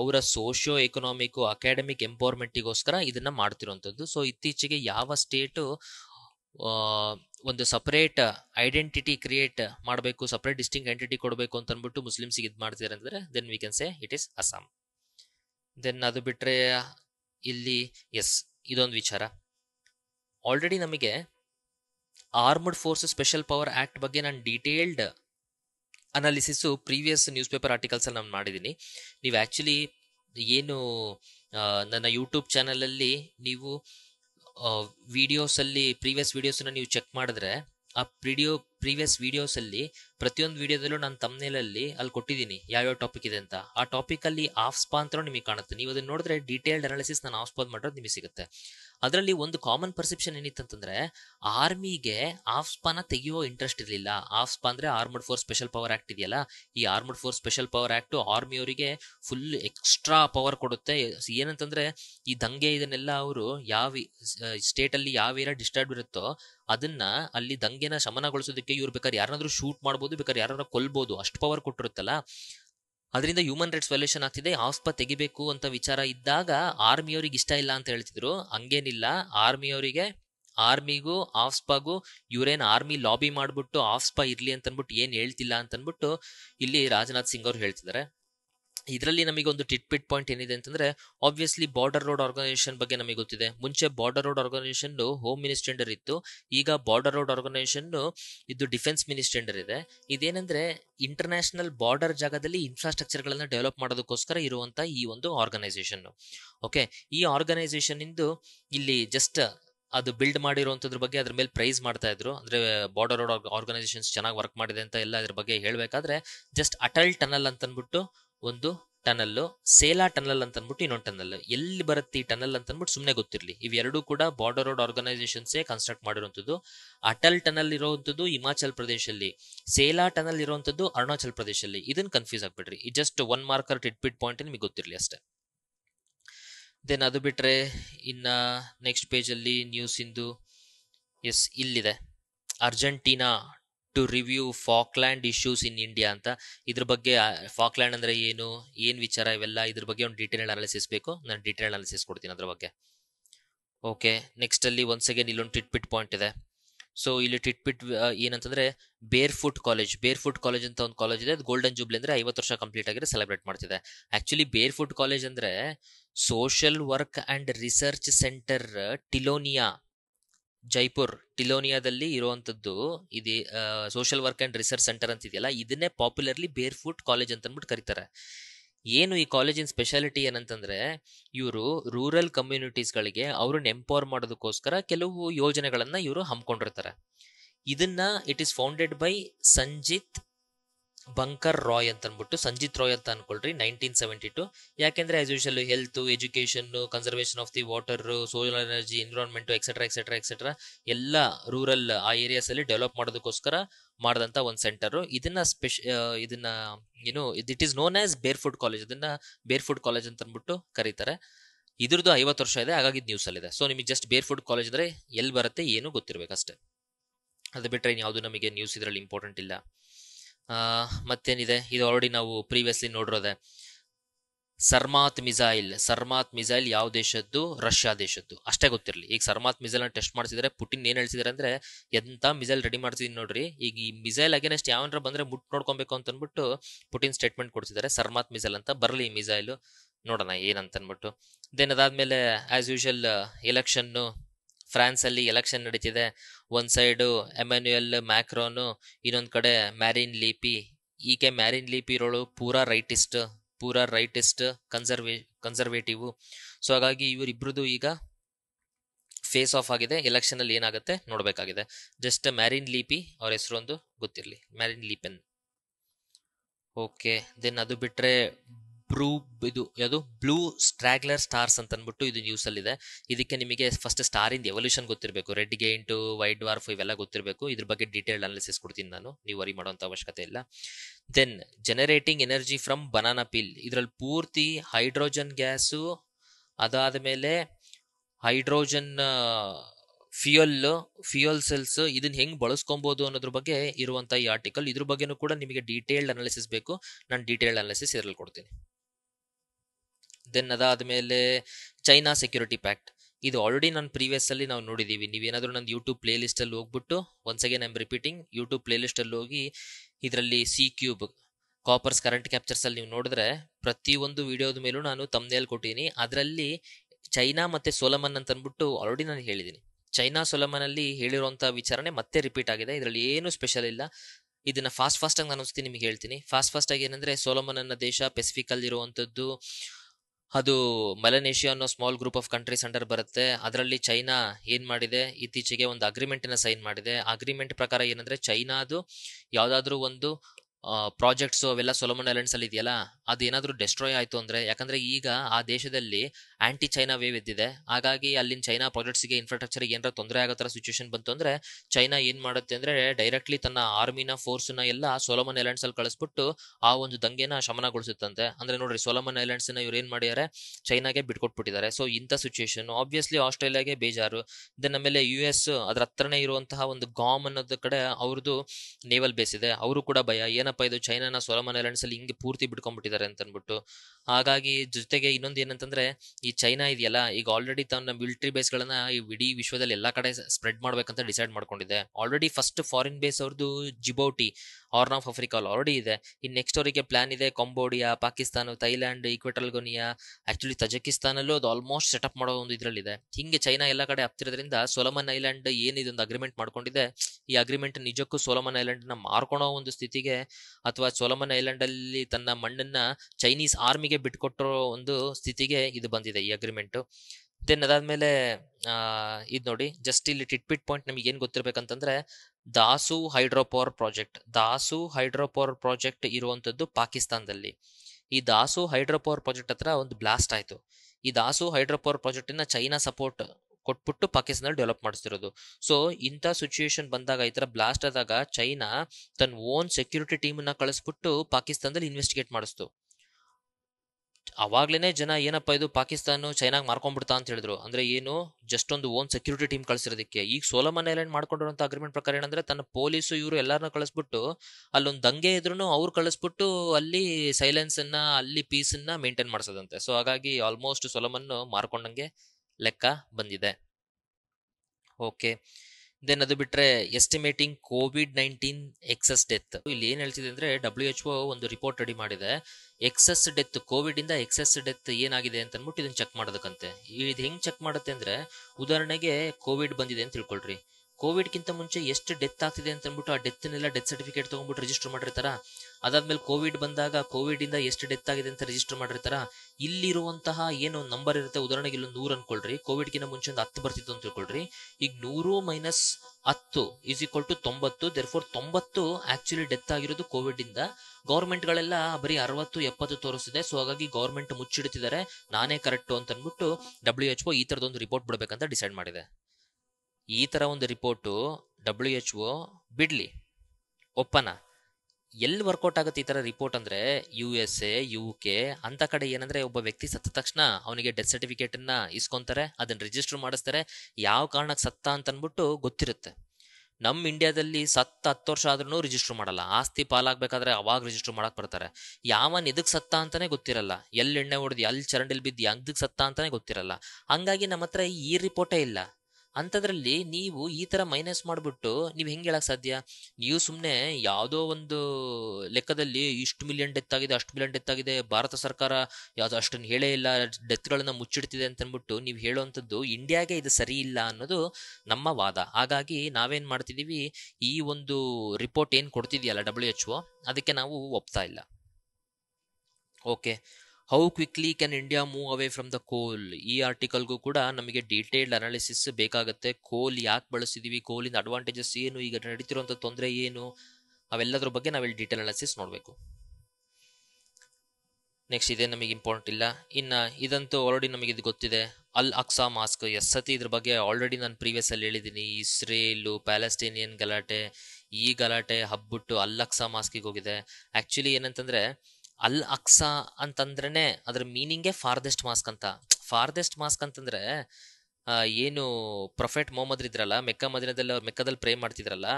ಅವರ ಸೋಷಿಯೋ ಎಕನಾಮಿಕ್ ಅಕಾಡೆಮಿಕ್ ಎಂಪವರ್ಮೆಂಟಿಗೋಸ್ಕರ ಇದನ್ನು ಮಾಡ್ತಿರೋವಂಥದ್ದು ಸೊ ಇತ್ತೀಚೆಗೆ ಯಾವ ಸ್ಟೇಟು ಒಂದು ಸಪರೇಟ್ ಐಡೆಂಟಿಟಿ ಕ್ರಿಯೇಟ್ ಮಾಡಬೇಕು ಸಪ್ರೇಟ್ ಡಿಸ್ಟಿಂಗ್ ಐಡೆಂಟಿಟಿ ಕೊಡಬೇಕು ಅಂತ ಅಂದ್ಬಿಟ್ಟು ಮುಸ್ಲಿಮ್ಸ್ ಇದು ಮಾಡ್ತಿದ್ದಾರೆ ಅಂದ್ರೆ then we can say it is Assam then ಅದು ಬಿಟ್ಟರೆ ಇಲ್ಲಿ ಎಸ್ ಇದೊಂದು ವಿಚಾರ ಆಲ್ರೆಡಿ ನಮಗೆ armed forces special power act ಬಗ್ಗೆ ನಾನು detailed analysis previous newspaper ಆರ್ಟಿಕಲ್ಸಲ್ಲಿ ನಾನು ಮಾಡಿದ್ದೀನಿ ನೀವು ಆ್ಯಕ್ಚುಲಿ ಏನು ನನ್ನ ಯೂಟ್ಯೂಬ್ ಚಾನಲಲ್ಲಿ ನೀವು ವಿಡಿಯೋಸಲ್ಲಿ ಪ್ರೀವಿಯಸ್ ವೀಡಿಯೋಸನ್ನು ನೀವು ಚೆಕ್ ಮಾಡಿದ್ರೆ ಆ ಪ್ರೀಡಿಯೋ ಪ್ರೀವಿಯಸ್ ವೀಡಿಯೋಸಲ್ಲಿ ಪ್ರತಿಯೊಂದು ವೀಡಿಯೋದಲ್ಲೂ ನಾನು ತಮ್ಮನೇಲಲ್ಲಿ ಅಲ್ಲಿ ಕೊಟ್ಟಿದ್ದೀನಿ ಯಾವ್ಯಾವ ಟಾಪಿಕ್ ಇದೆ ಅಂತ ಆ ಟಾಪಿಕಲ್ಲಿ ಆಫ್ ಸ್ಪಾ ಅಂತ ನಿಮಗೆ ಕಾಣುತ್ತೆ ನೀವು ಅದನ್ನ ನೋಡಿದ್ರೆ ಡೀಟೇಲ್ಡ್ ಅನಾಲಿಸಿಸ್ ನಾನು ಆಫ್ ಸ್ಪಾ ಮಾಡೋದು ನಿಮಗೆ ಸಿಗುತ್ತೆ ಅದರಲ್ಲಿ ಒಂದು ಕಾಮನ್ ಪರ್ಸೆಪ್ಷನ್ ಏನಿತ್ತಂತಂದ್ರೆ ಆರ್ಮಿಗೆ ಆಫ್ಸ್ಪಾನ ತೆಗೆಯೋ ಇಂಟ್ರೆಸ್ಟ್ ಇರಲಿಲ್ಲ ಆಫ್ಸ್ಪಾ ಅಂದ್ರೆ armed force special power act ಇದೆಯಲ್ಲ ಈ armed force special power act army ಅವರಿಗೆ ಫುಲ್ ಎಕ್ಸ್ಟ್ರಾ ಪವರ್ ಕೊಡುತ್ತೆ ಏನಂತಂದ್ರೆ ಈ ದಂಗೆ ಇದನ್ನೆಲ್ಲ ಅವರು ಯಾವ ಸ್ಟೇಟ್ ಅಲ್ಲಿ ಯಾವ ಏರಿಯಾ ಡಿಸ್ಟರ್ಬ್ ಇರುತ್ತೋ ಅದನ್ನ ಅಲ್ಲಿ ದಂಗೆನ ಶಮನಗೊಳಿಸೋದಕ್ಕೆ ಇವ್ರು ಬೇಕಾದ್ರೆ ಯಾರಾದ್ರೂ ಶೂಟ್ ಮಾಡ್ಬೋದು ಬೇಕಾದ್ರೆ ಯಾರಾದ್ರೂ ಕೊಲ್ಬೋದು ಅಷ್ಟು ಪವರ್ ಕೊಟ್ಟಿರುತ್ತಲ್ಲ ಅದರಿಂದ ಹ್ಯೂಮನ್ ರೈಟ್ಸ್ ಸೊಲ್ಯೂಷನ್ ಆಗ್ತಿದೆ ಆಸ್ಪ ತೆಗಿಬೇಕು ಅಂತ ವಿಚಾರ ಇದ್ದಾಗ ಆರ್ಮಿಯವ್ರಿಗೆ ಇಷ್ಟ ಇಲ್ಲ ಅಂತ ಹೇಳ್ತಿದ್ರು ಹಂಗೇನಿಲ್ಲ ಆರ್ಮಿಯವರಿಗೆ ಆರ್ಮಿಗೂ ಆಫ್ಸ್ಪಾಗೂ ಇವ್ರೇನ್ ಆರ್ಮಿ ಲಾಬಿ ಮಾಡಿಬಿಟ್ಟು ಆಫ್ಸ್ಪಾ ಇರಲಿ ಅಂತನ್ಬಿಟ್ಟು ಏನು ಹೇಳ್ತಿಲ್ಲ ಅಂತನ್ಬಿಟ್ಟು ಇಲ್ಲಿ ರಾಜನಾಥ್ ಸಿಂಗ್ ಅವ್ರು ಹೇಳ್ತಿದ್ದಾರೆ ಇದರಲ್ಲಿ ನಮಗೊಂದು ಟಿಟ್ ಪಿಟ್ ಪಾಯಿಂಟ್ ಏನಿದೆ ಅಂತಂದ್ರೆ ಆಬ್ವಿಯಸ್ಲಿ ಬಾರ್ಡರ್ ರೋಡ್ ಆರ್ಗನೈಸೇಷನ್ ಬಗ್ಗೆ ನಮಗೆ ಗೊತ್ತಿದೆ ಮುಂಚೆ border road organisation home ministry under ಇತ್ತು ಈಗ ಬಾರ್ಡರ್ ರೋಡ್ ಆರ್ಗನೈಸೇಷನ್ ಇದು ಡಿಫೆನ್ಸ್ ಮಿನಿಸ್ಟೆಂಡರ್ ಇದೆ ಇದೇನೆಂದ್ರೆ ಇಂಟರ್ನ್ಯಾಷನಲ್ ಬಾರ್ಡರ್ ಜಾಗದಲ್ಲಿ ಇನ್ಫ್ರಾಸ್ಟ್ರಕ್ಚರ್ ಗಳನ್ನ ಡೆವಲಪ್ ಮಾಡೋದಕ್ಕೋಸ್ಕರ ಇರುವಂತಹ ಈ ಒಂದು ಆರ್ಗನೈಸೇಷನ್ ಓಕೆ ಈ ಆರ್ಗನೈಸೇಷನ್ ಇಂದು ಇಲ್ಲಿ ಜಸ್ಟ್ ಅದು ಬಿಲ್ಡ್ ಮಾಡಿರುವಂಥದ್ರ ಬಗ್ಗೆ ಅದ್ರ ಮೇಲೆ ಪ್ರೈಸ್ ಮಾಡ್ತಾ ಇದ್ರು ಅಂದ್ರೆ ಬಾರ್ಡರ್ ರೋಡ್ ಆರ್ಗನೈಸೇಷನ್ಸ್ ಚೆನ್ನಾಗಿ ವರ್ಕ್ ಮಾಡಿದೆ ಅಂತ ಎಲ್ಲ ಇದ್ರ ಬಗ್ಗೆ ಹೇಳಬೇಕಾದ್ರೆ ಜಸ್ಟ್ ಅಟಲ್ ಟನಲ್ ಅಂತನ್ಬಿಟ್ಟು ಒಂದು ಟನಲ್ ಸೇಲಾ ಟನಲ್ ಅಂತ ಅಂದ್ಬಿಟ್ಟು ಇನ್ನೊಂದು ಟನಲ್ ಎಲ್ಲಿ ಬರುತ್ತೆ ಈ ಟನಲ್ ಅಂತ ಅಂದ್ಬಿಟ್ಟು ಸುಮ್ಮನೆ ಗೊತ್ತಿರಲಿ ಇವೆರಡೂ ಕೂಡ ಬಾರ್ಡರ್ ರೋಡ್ ಆರ್ಗನೈಸೇಷನ್ಸೇ ಕನ್ಸ್ಟ್ರಕ್ಟ್ ಮಾಡಿರುವಂಥದ್ದು ಅಟಲ್ ಟನಲ್ ಇರುವಂಥದ್ದು ಹಿಮಾಚಲ್ ಪ್ರದೇಶಲ್ಲಿ ಸೇಲಾ ಟನಲ್ ಇರುವಂತದ್ದು ಅರುಣಾಚಲ್ ಪ್ರದೇಶಲ್ಲಿ ಇದನ್ನ ಕನ್ಫ್ಯೂಸ್ ಆಗ್ಬಿಡ್ರಿ ಈ just one marker titbit point ನಿಮಗೆ ಗೊತ್ತಿರಲಿ ಅಷ್ಟೇ ದೆನ್ ಅದು ಬಿಟ್ಟರೆ ಇನ್ನ ನೆಕ್ಸ್ಟ್ ಪೇಜಲ್ಲಿ ನ್ಯೂಸ್ ಇಂದು ಎಸ್ ಇಲ್ಲಿದೆ Argentina to review Falkland issues in India ಅಂತ ಇದ್ರ ಬಗ್ಗೆ ಫಾಕ್ಲ್ಯಾಂಡ್ ಅಂದ್ರೆ ಏನು ಏನ್ ವಿಚಾರ ಇವೆಲ್ಲ ಇದ್ರ ಬಗ್ಗೆ ಒಂದು ಡೀಟೇಲ್ ಅನಾಲಿಸಿಸ್ ಬೇಕು ನಾನು ಡೀಟೇಲ್ ಅನಾಲಿಸಿಸ್ ಕೊಡ್ತೀನಿ ಅದ್ರ ಬಗ್ಗೆ ಓಕೆ ನೆಕ್ಸ್ಟ್ ಅಲ್ಲಿ ಒನ್ಸ್ ಅಗೇನ್ ಇಲ್ಲೊಂದು ಟಿಟ್ ಪಾಯಿಂಟ್ ಇದೆ ಸೊ ಇಲ್ಲಿ ಟಿಟ್ಪಿಟ್ ಏನಂತಂದ್ರೆ barefoot college barefoot college ಅಂತ ಒಂದು ಕಾಲೇಜ್ ಇದೆ ಅದು ಗೋಲ್ಡನ್ ಜೂಬ್ಲಿ ಅಂದ್ರೆ ಐವತ್ತು ವರ್ಷ ಕಂಪ್ಲೀಟ್ ಆಗಿದೆ ಸೆಲೆಬ್ರೇಟ್ ಮಾಡ್ತಿದೆ ಆಕ್ಚುಲಿ ಬೇರ್ ಫುಟ್ ಕಾಲೇಜ್ ಅಂದ್ರೆ social work and research centre Tilonia Jaipur ಟಿಲೋನಿಯಾದಲ್ಲಿ ಇರುವಂತದ್ದು ಇದು social work and research centre ಅಂತ ಇದೆಯಲ್ಲ ಇದನ್ನೇ ಪಾಪ್ಯುಲರ್ಲಿ ಬೇರ್ ಫುಟ್ ಕಾಲೇಜ್ ಅಂತ ಅಂದ್ಬಿಟ್ಟು ಕರೀತಾರೆ ಏನು ಈ ಕಾಲೇಜಿನ ಸ್ಪೆಷಾಲಿಟಿ ಏನಂತಂದ್ರೆ ಇವರು ರೂರಲ್ ಕಮ್ಯುನಿಟೀಸ್ಗಳಿಗೆ ಅವ್ರನ್ನ ಎಂಪವರ್ ಮಾಡೋದಕ್ಕೋಸ್ಕರ ಕೆಲವು ಯೋಜನೆಗಳನ್ನ ಇವರು ಹಮ್ಮಿಕೊಂಡಿರ್ತಾರೆ ಇದನ್ನ it is founded by Sanjit Bunker Roy ಅಂತ ಅನ್ಬಿಟ್ಟು ಸಂಜಿತ್ ರಾಯ್ ಅಂತ ಅನ್ಕೊಳ್ರಿ ನೈನ್ಟೀನ್ ಸೆವೆಂಟಿ ಟು ಯಾಕೆಂದ್ರೆ as usual health education conservation of the water solar energy environment etcetera etcetera etcetera ಎಲ್ಲ ರೂರಲ್ ಆ ಏರಿಯಾಸ್ ಅಲ್ಲಿ ಡೆವಲಪ್ ಮಾಡೋದಕ್ಕೋಸ್ಕರ ಮಾಡಿದಂತ ಒಂದು ಸೆಂಟರ್ ಇದನ್ನ ಸ್ಪೆಷ ಇದನ್ನ ಏನು it is known as barefoot college ಅದನ್ನ ಬೇರ್ ಫುಡ್ ಕಾಲೇಜ್ ಅಂತ ಅಂದ್ಬಿಟ್ಟು ಕರೀತಾರೆ ಇದ್ರದ್ದು ಐವತ್ತು ವರ್ಷ ಇದೆ ಹಾಗಾಗಿ ನ್ಯೂಸ್ ಅಲ್ಲಿದೆ ಸೊ ನಿಮಗೆ ಜಸ್ಟ್ ಬೇರ್ ಫುಡ್ ಕಾಲೇಜ್ ಅಂದ್ರೆ ಎಲ್ಲಿ ಬರುತ್ತೆ ಏನು ಗೊತ್ತಿರಬೇಕಷ್ಟೇ ಅದು ಬಿಟ್ಟರೆ ಯಾವುದು ನಮಗೆ ನ್ಯೂಸ್ ಇದರಲ್ಲಿ ಇಂಪಾರ್ಟೆಂಟ್ ಇಲ್ಲ ಮತ್ತೇನಿದೆ ಇದು ಆಲ್ರೆಡಿ ನಾವು ಪ್ರೀವಿಯಸ್ಲಿ ನೋಡಿರೋದೆ ಸರ್ಮಾತ್ ಮಿಸೈಲ್ ಸರ್ಮಾತ್ ಮಿಸೈಲ್ ಯಾವ ದೇಶದ್ದು ರಷ್ಯಾ ದೇಶದ್ದು ಅಷ್ಟೇ ಗೊತ್ತಿರಲಿ ಈಗ ಸರ್ಮಾತ್ ಮಿಸೈಲ್ ಟೆಸ್ಟ್ ಮಾಡಿಸಿದ್ರೆ ಪುಟಿನ್ ಏನ್ ಹೇಳ್ತಿದಾರೆ ಅಂದ್ರೆ ಎಂತ ಮಿಸೈಲ್ ರೆಡಿ ಮಾಡ್ತಿದ್ದೀನಿ ನೋಡ್ರಿ ಈಗ ಈ ಮಿಸೈಲ್ ಅಗೇನೆಸ್ಟ್ ಯಾವನಾರ ಬಂದ್ರೆ ಮುಟ್ ನೋಡ್ಕೊಬೇಕು ಅಂತ ಅನ್ಬಿಟ್ಟು ಪುಟಿನ್ ಸ್ಟೇಟ್ಮೆಂಟ್ ಕೊಡ್ತಿದ್ದಾರೆ ಸರ್ಮಾತ್ ಮಿಸೈಲ್ ಅಂತ ಬರಲಿ ಮಿಸೈಲು ನೋಡೋಣ ಏನಂತ ಅನ್ಬಿಟ್ಟು ದೆನ್ ಅದಾದ್ಮೇಲೆ ಆಸ್ ಯೂಶಲ್ ಎಲೆಕ್ಷನ್ನು ಫ್ರಾನ್ಸಲ್ಲಿ ಎಲೆಕ್ಷನ್ ನಡೀತಿದೆ ಒಂದು ಸೈಡು ಎಮ್ಯಾನ್ಯುಯಲ್ ಮ್ಯಾಕ್ರೋನು ಇನ್ನೊಂದು ಕಡೆ ಮ್ಯಾರಿನ್ ಲೀಪಿ ಈಕೆ ಮ್ಯಾರಿನ್ ಇರೋಳು ಪೂರಾ ರೈಟಿಸ್ಟ್ ಪೂರಾ ರೈಟಿಸ್ಟ್ ಕನ್ಸರ್ವೇ ಕನ್ಸರ್ವೇಟಿವ್ ಸೊ ಹಾಗಾಗಿ ಇವರಿಬ್ರದ್ದು ಈಗ ಫೇಸ್ ಆಫ್ ಆಗಿದೆ ಎಲೆಕ್ಷನಲ್ಲಿ ಏನಾಗುತ್ತೆ ನೋಡಬೇಕಾಗಿದೆ ಜಸ್ಟ್ ಮ್ಯಾರಿನ್ ಲೀಪಿ ಅವ್ರ ಹೆಸರು ಒಂದು ಗೊತ್ತಿರಲಿ ಮ್ಯಾರಿನ್ ಲೀಪೆನ್ ಓಕೆ ದೆನ್ ಅದು ಬಿಟ್ಟರೆ ಬ್ರೂ ಇದು ಯಾವುದು ಬ್ಲೂ ಸ್ಟ್ರಾಗ್ಲರ್ ಸ್ಟಾರ್ಸ್ ಅಂತ ಅಂದ್ಬಿಟ್ಟು ಇದು ನ್ಯೂಸ್ ಅಲ್ಲಿದೆ ಇದಕ್ಕೆ ನಿಮಗೆ ಫಸ್ಟ್ ಸ್ಟಾರ್ ಇಂದ ಎವಲ್ಯೂಷನ್ ಗೊತ್ತಿರಬೇಕು ರೆಡ್ ಗೇಂಟು ವೈಟ್ ವಾರ್ಫ್ ಇವೆಲ್ಲ ಗೊತ್ತಿರಬೇಕು ಇದ್ರ ಬಗ್ಗೆ ಡೀಟೇಲ್ಡ್ ಅನಾಲಿಸಿಸ್ ಕೊಡ್ತೀನಿ ನಾನು ನೀವು ವರಿ ಮಾಡುವಂತ ಅವಶ್ಯಕತೆ ಇಲ್ಲ then generating energy from banana peel ಇದರಲ್ಲಿ ಪೂರ್ತಿ ಹೈಡ್ರೋಜನ್ ಗ್ಯಾಸು ಅದಾದ ಮೇಲೆ ಹೈಡ್ರೋಜನ್ ಫ್ಯೂಯಲ್ ಫ್ಯೂಯಲ್ ಸೆಲ್ಸ್ ಇದನ್ನ ಹೆಂಗ್ ಬಳಸ್ಕೊಬಹುದು ಅನ್ನೋದ್ರ ಬಗ್ಗೆ ಇರುವಂತಹ ಈ ಆರ್ಟಿಕಲ್ ಇದ್ರ ಬಗ್ಗೆನೂ ಕೂಡ ನಿಮಗೆ ಡೀಟೇಲ್ಡ್ ಅನಾಲಿಸಿಸ್ ಬೇಕು ನಾನು ಡೀಟೇಲ್ಡ್ ಅನಾಲಿಸಿಸ್ ಇದ್ರಲ್ಲಿ ಕೊಡ್ತೀನಿ ದೆನ್ ಮೇಲೆ ಚೈನಾ ಸೆಕ್ಯೂರಿಟಿ ಪ್ಯಾಕ್ಟ್ ಇದು ಆಲ್ರೆಡಿ ನಾನು ಪ್ರೀವಿಯಸ್ ಅಲ್ಲಿ ನಾವು ನೋಡಿದ್ದೀವಿ ಏನಾದರೂ ನನ್ನ ಯೂಟ್ಯೂಬ್ ಪ್ಲೇ ಲಿಸ್ಟಲ್ಲಿ ಹೋಗ್ಬಿಟ್ಟು once again I'm repeating YouTube play ಅಲ್ಲಿ ಹೋಗಿ ಇದರಲ್ಲಿ C cube coppers current captures ಅಲ್ಲಿ ನೀವು ನೋಡಿದ್ರೆ ಪ್ರತಿಯೊಂದು ವಿಡಿಯೋದ ಮೇಲೂ ನಾನು ಅಲ್ಲಿ ಕೊಟ್ಟಿದ್ದೀನಿ ಅದರಲ್ಲಿ ಚೈನಾ ಮತ್ತೆ ಸೋಲಮನ್ ಅಂತ ಅಂದ್ಬಿಟ್ಟು ಆಲ್ರೆಡಿ ನಾನು ಹೇಳಿದ್ದೀನಿ ಚೈನಾ ಅಲ್ಲಿ ಹೇಳಿರುವಂಥ ವಿಚಾರಣೆ ಮತ್ತೆ ರಿಪೀಟ್ ಆಗಿದೆ ಇದರಲ್ಲಿ ಏನು ಸ್ಪೆಷಲ್ ಇಲ್ಲ ಇದನ್ನ ಫಾಸ್ಟ್ ಫಾಸ್ಟ್ ಆಗಿ ನಾನು ಅನಿಸ್ತೀನಿ ನಿಮಗೆ ಹೇಳ್ತೀನಿ ಫಾಸ್ಟ್ ಫಾಸ್ಟ್ ಆಗಿ ಏನಂದ್ರೆ ಸೋಲಮನ್ ಅನ್ನೋ ದೇಶ ಇರುವಂತದ್ದು ಅದು ಮಲೆನೇಷಿಯಾ ಅನ್ನೋ small group of countries under ಬರುತ್ತೆ ಅದರಲ್ಲಿ ಚೈನಾ ಏನ್ ಮಾಡಿದೆ ಇತ್ತೀಚೆಗೆ ಒಂದು ಅಗ್ರಿಮೆಂಟ್ ಅಗ್ರಿಮೆಂಟನ್ನು ಸೈನ್ ಮಾಡಿದೆ ಅಗ್ರಿಮೆಂಟ್ ಪ್ರಕಾರ ಏನಂದ್ರೆ ಚೈನಾದು ಯಾವ್ದಾದ್ರು ಒಂದು ಪ್ರಾಜೆಕ್ಟ್ಸ್ ಅವೆಲ್ಲ ಸೊಲೋಮನ್ ಐಲ್ಯಾಂಡ್ಸ್ ಅಲ್ಲಿ ಇದೆಯಲ್ಲ ಏನಾದರೂ ಡೆಸ್ಟ್ರಾಯ್ ಆಯಿತು ಅಂದರೆ ಯಾಕಂದ್ರೆ ಈಗ ಆ ದೇಶದಲ್ಲಿ ಆಂಟಿ ಚೈನಾ ವೇವ್ ಇದ್ದಿದೆ ಹಾಗಾಗಿ ಅಲ್ಲಿನ ಚೈನಾ ಪ್ರಾಜೆಕ್ಟ್ಸ್ಗೆ ಇನ್ಫ್ರಾಸ್ಟ್ರಕ್ಚರ್ ಏನಾರ ತೊಂದರೆ ಆಗೋ ಥರ ಸಿಚುವೇಶನ್ ಬಂತು ಅಂದರೆ ಚೈನಾ ಏನು ಮಾಡುತ್ತೆ ಅಂದರೆ ಡೈರೆಕ್ಟ್ಲಿ ತನ್ನ ಆರ್ಮಿನ ಫೋರ್ಸ್ನ ಎಲ್ಲ ಸೋಲಮನ್ ಅಲ್ಲಿ ಕಳಿಸ್ಬಿಟ್ಟು ಆ ಒಂದು ದಂಗೆನ ಶಮನಗೊಳಿಸುತ್ತಂತೆ ಅಂದರೆ ನೋಡ್ರಿ ಸೋಲಮನ್ ಐಲ್ಯಾಂಡ್ಸ್ನ ಇವ್ರು ಏನು ಮಾಡಿದ್ದಾರೆ ಚೈನಾಗೆ ಬಿಟ್ಕೊಟ್ಬಿಟ್ಟಿದ್ದಾರೆ ಸೊ ಇಂಥ ಸಿಚುವೇಶನ್ ಆಬ್ವಿಯಸ್ಲಿ ಆಸ್ಟ್ರೇಲಿಯಾಗೆ ಬೇಜಾರು ದೆನ್ ಆಮೇಲೆ ಯು ಎಸ್ ಅದ್ರ ಹತ್ರನೇ ಇರುವಂತಹ ಒಂದು ಗಾಮ್ ಅನ್ನೋದ ಕಡೆ ಅವ್ರದ್ದು ನೇವಲ್ ಬೇಸ್ ಇದೆ ಅವರು ಕೂಡ ಭಯ ಏನ ಏನಪ್ಪ ಇದು ಚೈನಾನ ಸೊಲಮನ್ ಐಲ್ಯಾಂಡ್ಸಲ್ಲಿ ಹಿಂಗೆ ಪೂರ್ತಿ ಬಿಡ್ಕೊಂಡ್ಬಿಟ್ಟಿದ್ದಾರೆ ಅಂತ ಅಂದ್ಬಿಟ್ಟು ಹಾಗಾಗಿ ಜೊತೆಗೆ ಇನ್ನೊಂದು ಏನಂತಂದ್ರೆ ಈ ಚೈನಾ ಇದೆಯಲ್ಲ ಈಗ ಆಲ್ರೆಡಿ ತನ್ನ ಮಿಲಿಟರಿ ಬೇಸ್ಗಳನ್ನ ಈ ಇಡೀ ವಿಶ್ವದಲ್ಲಿ ಎಲ್ಲಾ ಕಡೆ ಸ್ಪ್ರೆಡ್ ಮಾಡ್ಬೇಕಂತ ಡಿಸೈಡ್ ಮಾಡ್ಕೊಂಡಿದೆ ಆಲ್ರೆಡಿ ಫಸ್ಟ್ ಫಾರಿನ್ ಬೇಸ್ ಅವ್ರದ್ದು Djibouti horn of Africa already ಇದೆ ಇನ್ನು ನೆಕ್ಸ್ಟ್ ಅವರಿಗೆ ಪ್ಲಾನ್ ಇದೆ ಕಂಬೋಡಿಯಾ ಪಾಕಿಸ್ತಾನ ಥೈಲ್ಯಾಂಡ್ ಗೊನಿಯಾ ಆಕ್ಚುಲಿ ತಜಕಿಸ್ತಾನಲ್ಲೂ ಅದು ಆಲ್ಮೋಸ್ಟ್ ಸೆಟಪ್ ಮಾಡೋ ಒಂದು ಇದರಲ್ಲಿದೆ ಹಿಂಗೆ ಚೈನಾ ಎಲ್ಲ ಕಡೆ ಹತ್ತಿರೋದ್ರಿಂದ ಸೋಲಮನ್ ಐಲ್ಯಾಂಡ್ ಏನಿದೊಂದು ಅಗ್ರಿಮೆಂಟ್ ಮಾಡ್ಕೊಂಡಿದೆ ಈ ಅಗ್ರಿಮೆಂಟ್ ನಿಜಕ್ಕೂ ಸೋಲಮನ್ ಐಲ್ಯಾಂಡ್ನ ಮಾರ್ಕೊಳೋ ಒಂದು ಸ್ಥಿತಿಗೆ ಅಥವಾ ಸೋಲಮನ್ ಐಲ್ಯಾಂಡ್ ಅಲ್ಲಿ ತನ್ನ ಮಣ್ಣನ್ನ ಚೈನೀಸ್ ಆರ್ಮಿಗೆ ಬಿಟ್ಕೊಟ್ಟಿರೋ ಒಂದು ಸ್ಥಿತಿಗೆ ಇದು ಬಂದಿದೆ ಈ ಅಗ್ರಿಮೆಂಟ್ ದೆನ್ ಅದಾದ್ಮೇಲೆ ಇದು ನೋಡಿ ಜಸ್ಟ್ ಇಲ್ಲಿ ಟಿಟ್ಪಿಟ್ ಪಾಯಿಂಟ್ ನಮಗೆ ಏನು ಗೊತ್ತಿರಬೇಕಂತಂದ್ರೆ Dasu hydro power project Dasu hydro power project ಇರುವಂತದ್ದು ಪಾಕಿಸ್ತಾನದಲ್ಲಿ ಈ ದಾಸು ಹೈಡ್ರೋ ಪವರ್ ಪ್ರಾಜೆಕ್ಟ್ ಹತ್ರ ಒಂದು ಬ್ಲಾಸ್ಟ್ ಆಯಿತು ಈ Dasu hydro power China support ಕೊಟ್ಬಿಟ್ಟು ಪಾಕಿಸ್ತಾನ ಡೆವಲಪ್ ಮಾಡಿಸ್ತಿರೋದು ಸೊ ಇಂಥ ಸಿಚುಯೇಷನ್ ಬಂದಾಗ ಈ ತರ ಬ್ಲಾಸ್ಟ್ ಆದಾಗ ಚೈನಾ ತನ್ನ ಓನ್ ಸೆಕ್ಯೂರಿಟಿ ಟೀಮ್ ನ ಕಳಿಸ್ಬಿಟ್ಟು ಪಾಕಿಸ್ತಾನದಲ್ಲಿ ಇನ್ವೆಸ್ಟಿಗೇಟ್ ಮಾಡಿಸ್ತು ಅವಾಗ್ಲೇ ಜನ ಏನಪ್ಪ ಇದು ಪಾಕಿಸ್ತಾನ ಚೈನಾಗ್ ಮಾರ್ಕೊಂಡ್ಬಿಡ್ತಾ ಅಂತ ಹೇಳಿದ್ರು ಅಂದ್ರೆ ಏನು ಜಸ್ಟ್ ಒಂದು ಓನ್ ಸೆಕ್ಯೂರಿಟಿ ಟೀಮ್ ಕಳ್ಸಿರೋದಕ್ಕೆ ಈಗ ಸೋಲಮನ್ ಐಲ್ಯಾಂಡ್ ಮಾಡ್ಕೊಂಡಿರುವಂತ ಅಗ್ರಿಮೆಂಟ್ ಪ್ರಕಾರ ಏನಂದ್ರೆ ತನ್ನ ಪೊಲೀಸು ಇವರು ಎಲ್ಲರನ್ನ ಕಳಿಸ್ಬಿಟ್ಟು ಅಲ್ಲೊಂದು ದಂಗೆ ಇದ್ರು ಅವ್ರು ಕಳಿಸ್ಬಿಟ್ಟು ಅಲ್ಲಿ ಸೈಲೆನ್ಸ್ ಅನ್ನ ಅಲ್ಲಿ ಪೀಸ್ ಅನ್ನ ಮೇಂಟೈನ್ ಮಾಡಿಸೋದಂತೆ ಸೊ ಹಾಗಾಗಿ ಆಲ್ಮೋಸ್ಟ್ ಸೋಲಮನ್ ಮಾರ್ಕೊಂಡಂಗೆ ಲೆಕ್ಕ ಬಂದಿದೆ ಓಕೆ ದೆನ್ ಅದು ಬಿಟ್ರೆ estimating COVID nineteen excess death ಇಲ್ಲಿ ಏನ್ ಹೇಳ್ತಿದೆ ಅಂದ್ರೆ ಡಬ್ಲ್ಯೂ ಎಚ್ ಒಂದು ರಿಪೋರ್ಟ್ ರೆಡಿ ಮಾಡಿದೆ ಎಕ್ಸೆಸ್ ಡೆತ್ ಕೋವಿಡ್ ಇಂದ ಎಕ್ಸೆಸ್ ಡೆತ್ ಏನಾಗಿದೆ ಅಂತ ಅನ್ಬಿಟ್ಟು ಇದನ್ನ ಚೆಕ್ ಮಾಡೋದಕ್ಕಂತೆ ಇದು ಹೆಂಗ್ ಚೆಕ್ ಮಾಡುತ್ತೆ ಅಂದ್ರೆ ಉದಾಹರಣೆಗೆ ಕೋವಿಡ್ ಬಂದಿದೆ ಅಂತ ತಿಳ್ಕೊಳ್ರಿ ಕೋವಿಡ್ ಗಿಂತ ಮುಂಚೆ ಎಷ್ಟು ಡೆತ್ ಆಗ್ತಿದೆ ಅಂತ ಅಂದ್ಬಿಟ್ಟು ಆ ಡೆತ್ನೆಲ್ಲ ಡೆತ್ ಸರ್ಟಿಫಿಕೇಟ್ ತಗೊಂಡ್ಬಿಟ್ಟು ರಿಜಿಸ್ಟರ್ ಮಾಡಿರ್ತಾರ ಅದಾದ್ಮೇಲೆ ಕೋವಿಡ್ ಬಂದಾಗ ಕೋವಿಡ್ ಇಂದ ಎಷ್ಟು ಡೆತ್ ಆಗಿದೆ ಅಂತ ರಿಜಿಸ್ಟರ್ ಮಾಡಿರ್ತಾರ ಇಲ್ಲಿರುವಂತಹ ಏನು ನಂಬರ್ ಇರುತ್ತೆ ಉದಾಹರಣೆಗೆ ಇಲ್ಲೊಂದು ನೂರು ಅನ್ಕೊಳ್ರಿ ಗಿಂತ ಮುಂಚೆ ಒಂದು ಹತ್ತು ಬರ್ತಿತ್ತು ಅಂತ ತಿಳ್ಕೊಳ್ರಿ ಈಗ ನೂರು ಮೈನಸ್ ಹತ್ತು ಇಸ್ ಈಕ್ವಲ್ ಟು ತೊಂಬತ್ತು ಫೋರ್ ತೊಂಬತ್ತು ಆಕ್ಚುಲಿ ಡೆತ್ ಆಗಿರೋದು ಕೋವಿಡ್ ಇಂದ ಗೌರ್ಮೆಂಟ್ ಗಳೆಲ್ಲ ಬರೀ ಅರವತ್ತು ಎಪ್ಪತ್ತು ತೋರಿಸಿದೆ ಸೊ ಹಾಗಾಗಿ ಗೌರ್ಮೆಂಟ್ ಮುಚ್ಚಿಡ್ತಿದ್ದಾರೆ ನಾನೇ ಕರೆಕ್ಟು ಅಂತ ಅಂದ್ಬಿಟ್ಟು ಡಬ್ಲ್ಯೂ ಎಚ್ ಒ ಈ ತರದೊಂದು ರಿಪೋರ್ಟ್ ಬಿಡಬೇಕಂತ ಡಿಸೈಡ್ ಮಾಡಿದೆ ಈ ತರ ಒಂದು ರಿಪೋರ್ಟು ಡಬ್ಲ್ಯೂ ಎಚ್ ಒ ಬಿಡ್ಲಿ ಒಪ್ಪನಾ ಎಲ್ಲಿ ವರ್ಕೌಟ್ ಆಗುತ್ತೆ ಈ ತರ ರಿಪೋರ್ಟ್ ಅಂದ್ರೆ U S A U K ಅಂತ ಕಡೆ ಏನಂದ್ರೆ ಒಬ್ಬ ವ್ಯಕ್ತಿ ಸತ್ತ ತಕ್ಷಣ ಅವನಿಗೆ ಡೆತ್ ಸರ್ಟಿಫಿಕೇಟ್ ಅನ್ನ ಇಸ್ಕೊಂತಾರೆ ಅದನ್ನ ರಿಜಿಸ್ಟರ್ ಮಾಡಿಸ್ತಾರೆ ಯಾವ ಕಾರಣಕ್ಕೆ ಸತ್ತ ಅಂತ ಅನ್ಬಿಟ್ಟು ಗೊತ್ತಿರುತ್ತೆ ನಮ್ಮ ಇಂಡಿಯಾದಲ್ಲಿ ಸತ್ತ ಹತ್ತು ವರ್ಷ ಆದ್ರೂ ರಿಜಿಸ್ಟರ್ ಮಾಡಲ್ಲ ಆಸ್ತಿ ಪಾಲಾಗ್ಬೇಕಾದ್ರೆ ಅವಾಗ ರಿಜಿಸ್ಟರ್ ಮಾಡಕ್ ಬರ್ತಾರೆ ಯಾವನ್ ಇದಕ್ ಸತ್ತ ಅಂತಾನೆ ಗೊತ್ತಿರಲ್ಲ ಎಲ್ಲಿ ಎಣ್ಣೆ ಹೊಡೆದು ಎಲ್ಲಿ ಚರಂಡಿಲ್ ಬಿದ್ದು ಯಂಗ್ ಸತ್ತ ಅಂತಾನೆ ಗೊತ್ತಿರಲ್ಲ ಹಂಗಾಗಿ ನಮ್ಮ ಹತ್ರ ಈ ರಿಪೋರ್ಟೇ ಇಲ್ಲ ಅಂಥದ್ರಲ್ಲಿ ನೀವು ಈ ಥರ ಮೈನಸ್ ಮಾಡಿಬಿಟ್ಟು ನೀವು ಹೆಂಗೆ ಹೇಳಕ್ಕೆ ಸಾಧ್ಯ ನೀವು ಸುಮ್ಮನೆ ಯಾವುದೋ ಒಂದು ಲೆಕ್ಕದಲ್ಲಿ ಇಷ್ಟು ಮಿಲಿಯನ್ ಡೆತ್ ಆಗಿದೆ ಅಷ್ಟು ಮಿಲಿಯನ್ ಡೆತ್ ಆಗಿದೆ ಭಾರತ ಸರ್ಕಾರ ಯಾವುದೋ ಅಷ್ಟನ್ನು ಹೇಳೇ ಇಲ್ಲ ಡೆತ್ಗಳನ್ನು ಮುಚ್ಚಿಡ್ತಿದೆ ಅಂತ ಅಂದ್ಬಿಟ್ಟು ನೀವು ಹೇಳುವಂಥದ್ದು ಇಂಡಿಯಾಗೆ ಇದು ಸರಿ ಇಲ್ಲ ಅನ್ನೋದು ನಮ್ಮ ವಾದ ಹಾಗಾಗಿ ನಾವೇನು ಮಾಡ್ತಿದ್ದೀವಿ ಈ ಒಂದು ರಿಪೋರ್ಟ್ ಏನು ಕೊಡ್ತಿದೆಯಲ್ಲ ಡಬ್ಲ್ಯೂ ಎಚ್ ಅದಕ್ಕೆ ನಾವು ಒಪ್ತಾ ಇಲ್ಲ okay how quickly can India move away from the coal ಈ ಆರ್ಟಿಕಲ್ಗೂ ಕೂಡ ನಮಗೆ ಡೀಟೇಲ್ಡ್ ಅನಾಲಿಸಿಸ್ ಬೇಕಾಗುತ್ತೆ ಕೋಲ್ ಯಾಕೆ ಬಳಸಿದೀವಿ ಕೋಲಿನ ಅಡ್ವಾಂಟೇಜಸ್ ಏನು ಈಗ ನಡೀತಿರುವಂಥ ತೊಂದರೆ ಏನು ಅವೆಲ್ಲದ್ರ ಬಗ್ಗೆ ನಾವಿಲ್ಲಿ ಡೀಟೇಲ್ ಅನಾಲಿಸಿಸ್ ನೋಡಬೇಕು ನೆಕ್ಸ್ಟ್ ಇದೇ ನಮಗೆ ಇಂಪಾರ್ಟೆಂಟ್ ಇಲ್ಲ ಇನ್ನು ಇದಂತೂ ಆಲ್ರೆಡಿ ನಮಗೆ ಇದು ಗೊತ್ತಿದೆ ಅಲ್ ಅಕ್ಸಾ ಮಾಸ್ಕ್ ಎಸ್ ಸತಿ ಇದ್ರ ಬಗ್ಗೆ ಆಲ್ರೆಡಿ ನಾನು ಪ್ರೀವಿಯಸ್ ಅಲ್ಲಿ ಹೇಳಿದ್ದೀನಿ ಇಸ್ರೇಲು ಪ್ಯಾಲೆಸ್ಟೀನಿಯನ್ ಗಲಾಟೆ ಈ ಗಲಾಟೆ ಹಬ್ಬಿಟ್ಟು ಅಲ್ ಅಕ್ಸಾ ಮಾಸ್ಕಿಗೆ ಹೋಗಿದೆ ಆ್ಯಕ್ಚುಲಿ ಏನಂತಂದರೆ ಅಲ್ ಅಕ್ಸಾ ಅಂತಂದ್ರೆ ಅದ್ರ ಮೀನಿಂಗೇ ಫಾರ್ದೆಸ್ಟ್ ಮಾಸ್ಕ್ ಅಂತ ಫಾರ್ದೆಸ್ಟ್ ಮಾಸ್ಕ್ ಅಂತಂದ್ರೆ ಏನು ಪ್ರೊಫೆಟ್ ಮೊಹಮ್ಮದ್ ಇದ್ರಲ್ಲ ಮೆಕ್ಕ ಮದಿನದಲ್ಲಿ ಅವ್ರು ಮೆಕ್ಕದಲ್ಲಿ ಪ್ರೇ ಮಾಡ್ತಿದ್ರಲ್ಲ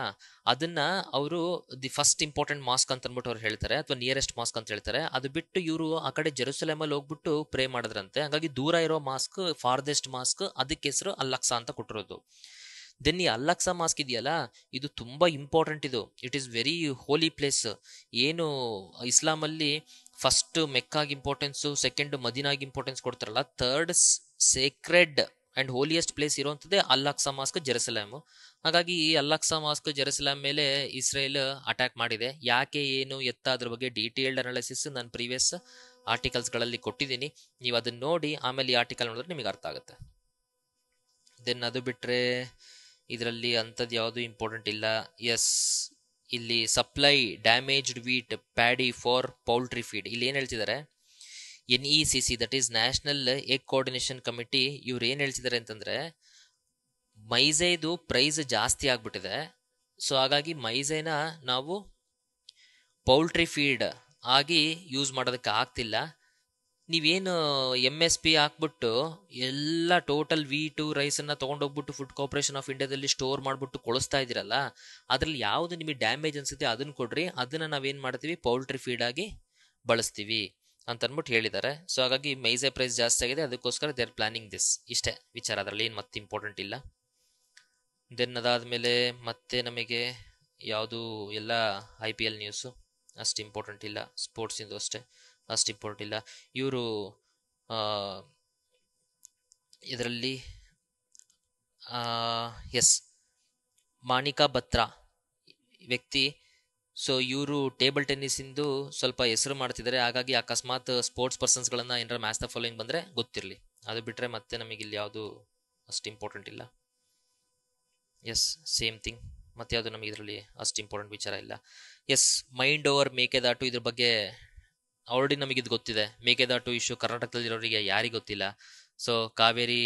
ಅದನ್ನ ಅವರು ದಿ ಫಸ್ಟ್ ಇಂಪಾರ್ಟೆಂಟ್ ಮಾಸ್ಕ್ ಅಂತ ಅಂದ್ಬಿಟ್ಟು ಅವ್ರು ಹೇಳ್ತಾರೆ ಅಥವಾ ನಿಯರೆಸ್ಟ್ ಮಾಸ್ಕ್ ಅಂತ ಹೇಳ್ತಾರೆ ಅದು ಬಿಟ್ಟು ಇವರು ಆ ಕಡೆ ಜೆರೂಸಲೇಮಲ್ಲಿ ಹೋಗ್ಬಿಟ್ಟು ಪ್ರೇ ಮಾಡಿದ್ರಂತೆ ಹಾಗಾಗಿ ದೂರ ಇರೋ ಮಾಸ್ಕ್ ಫಾರ್ದೆಸ್ಟ್ ಮಾಸ್ಕ್ ಅದಕ್ಕೆ ಹೆಸರು ಅಕ್ಸಾ ಅಂತ ಕೊಟ್ಟಿರೋದು ದೆನ್ ಈ ಅಲ್ಲಕ್ಸಾ ಮಾಸ್ಕ್ ಇದೆಯಲ್ಲ ಇದು ತುಂಬಾ ಇಂಪಾರ್ಟೆಂಟ್ ಇದು it is very holy place ಏನು ಇಸ್ಲಾಮಲ್ಲಿ ಫಸ್ಟ್ ಮೆಕ್ಕಾಗಿ ಇಂಪಾರ್ಟೆನ್ಸು ಸೆಕೆಂಡ್ ಮದಿನಾಗಿ ಇಂಪಾರ್ಟೆನ್ಸ್ ಕೊಡ್ತಾರಲ್ಲ third sacred and holiest place ಇರುವಂಥದ್ದೇ ಅಲ್ಲಕ್ಸ ಮಾಸ್ಕ್ ಜೆರಸಲಾಮ್ ಹಾಗಾಗಿ ಈ ಅಲ್ಲಕ್ಸ ಮಾಸ್ಕ್ ಜೆರಸಲಾಮ್ ಮೇಲೆ ಇಸ್ರೇಲ್ ಅಟ್ಯಾಕ್ ಮಾಡಿದೆ ಯಾಕೆ ಏನು ಎತ್ತ ಅದ್ರ ಬಗ್ಗೆ ಡೀಟೇಲ್ಡ್ ಅನಾಲಿಸಿಸ್ ನಾನು ಪ್ರೀವಿಯಸ್ ಆರ್ಟಿಕಲ್ಸ್ಗಳಲ್ಲಿ ಕೊಟ್ಟಿದ್ದೀನಿ ನೀವು ಅದನ್ನ ನೋಡಿ ಆಮೇಲೆ ಈ ಆರ್ಟಿಕಲ್ ನೋಡಿದ್ರೆ ನಿಮಗೆ ಅರ್ಥ ಆಗುತ್ತೆ ದೆನ್ ಅದು ಬಿಟ್ಟರೆ ಇದರಲ್ಲಿ ಅಂಥದ್ದು ಯಾವುದು ಇಂಪಾರ್ಟೆಂಟ್ ಇಲ್ಲ ಎಸ್ ಇಲ್ಲಿ supply damaged wheat paddy for poultry feed ಇಲ್ಲಿ ಏನು ಹೇಳ್ತಿದ್ದಾರೆ N E e C C that is national ಎಕ್ ಕೋಆರ್ಡಿನೇಷನ್ ಕಮಿಟಿ ಇವ್ರು ಏನು ಹೇಳ್ತಿದ್ದಾರೆ ಅಂತಂದರೆ ಮೈಸೈದು ಪ್ರೈಸ್ ಜಾಸ್ತಿ ಆಗಿಬಿಟ್ಟಿದೆ ಸೊ ಹಾಗಾಗಿ ಮೈಸೈನ ನಾವು ಪೌಲ್ಟ್ರಿ ಫೀಡ್ ಆಗಿ ಯೂಸ್ ಮಾಡೋದಕ್ಕೆ ಆಗ್ತಿಲ್ಲ ನೀವೇನು ಎಮ್ ಎಸ್ ಪಿ ಹಾಕ್ಬಿಟ್ಟು ಎಲ್ಲ ಟೋಟಲ್ ವಿ ಟು ರೈಸನ್ನು ತೊಗೊಂಡೋಗ್ಬಿಟ್ಟು ಫುಡ್ ಕಾರ್ಪೊರೇಷನ್ ಆಫ್ ಇಂಡಿಯಾದಲ್ಲಿ ಸ್ಟೋರ್ ಮಾಡಿಬಿಟ್ಟು ಕೊಳಿಸ್ತಾ ಇದ್ದೀರಲ್ಲ ಅದರಲ್ಲಿ ಯಾವುದು ನಿಮಗೆ ಡ್ಯಾಮೇಜ್ ಅನ್ಸುತ್ತೆ ಅದನ್ನು ಕೊಡ್ರಿ ಅದನ್ನು ನಾವೇನು ಮಾಡ್ತೀವಿ ಪೌಲ್ಟ್ರಿ ಫೀಡ್ ಆಗಿ ಬಳಸ್ತೀವಿ ಅಂತ ಹೇಳಿದ್ದಾರೆ ಸೊ ಹಾಗಾಗಿ ಮೈಸೆ ಪ್ರೈಸ್ ಜಾಸ್ತಿ ಆಗಿದೆ ಅದಕ್ಕೋಸ್ಕರ ದೇ ಆರ್ ಪ್ಲಾನಿಂಗ್ ದಿಸ್ ಇಷ್ಟೇ ವಿಚಾರ ಅದರಲ್ಲಿ ಏನು ಮತ್ತೆ ಇಂಪಾರ್ಟೆಂಟ್ ಇಲ್ಲ ದೆನ್ ಅದಾದಮೇಲೆ ಮತ್ತೆ ನಮಗೆ ಯಾವುದು ಎಲ್ಲ ಐ ಪಿ ಎಲ್ ನ್ಯೂಸು ಅಷ್ಟು ಇಂಪಾರ್ಟೆಂಟ್ ಇಲ್ಲ ಸ್ಪೋರ್ಟ್ಸಿಂದು ಅಷ್ಟೇ ಅಷ್ಟು ಇಂಪಾರ್ಟ್ ಇಲ್ಲ ಇವರು ಇದರಲ್ಲಿ ಎಸ್ ಮಾಣಿಕಾ ಬತ್ರಾ ವ್ಯಕ್ತಿ ಸೊ ಇವರು ಟೇಬಲ್ ಟೆನ್ನಿಸಿಂದು ಸ್ವಲ್ಪ ಹೆಸರು ಮಾಡ್ತಿದ್ದಾರೆ ಹಾಗಾಗಿ ಅಕಸ್ಮಾತ್ ಸ್ಪೋರ್ಟ್ಸ್ ಪರ್ಸನ್ಸ್ಗಳನ್ನು ಏನಾರ ಮ್ಯಾಚ್ ದ ಫಾಲೋಯಿಂಗ್ ಬಂದರೆ ಗೊತ್ತಿರಲಿ ಅದು ಬಿಟ್ಟರೆ ಮತ್ತೆ ನಮಗೆ ಇಲ್ಲಿ ಯಾವುದು ಅಷ್ಟು ಇಂಪಾರ್ಟೆಂಟ್ ಇಲ್ಲ ಎಸ್ ಸೇಮ್ ಥಿಂಗ್ ಮತ್ತೆ ಯಾವುದು ನಮಗೆ ಇದರಲ್ಲಿ ಅಷ್ಟು ಇಂಪಾರ್ಟೆಂಟ್ ವಿಚಾರ ಇಲ್ಲ ಎಸ್ ಮೈಂಡ್ ಓವರ್ ಮೇಕೆ ದಾಟು ಇದ್ರ ಬಗ್ಗೆ ಆಲ್ರೆಡಿ ಇದು ಗೊತ್ತಿದೆ ಮೇಕೆದಾಟು ಇಶ್ಯೂ ಕರ್ನಾಟಕದಲ್ಲಿರೋರಿಗೆ ಯಾರಿಗೆ ಗೊತ್ತಿಲ್ಲ ಸೊ ಕಾವೇರಿ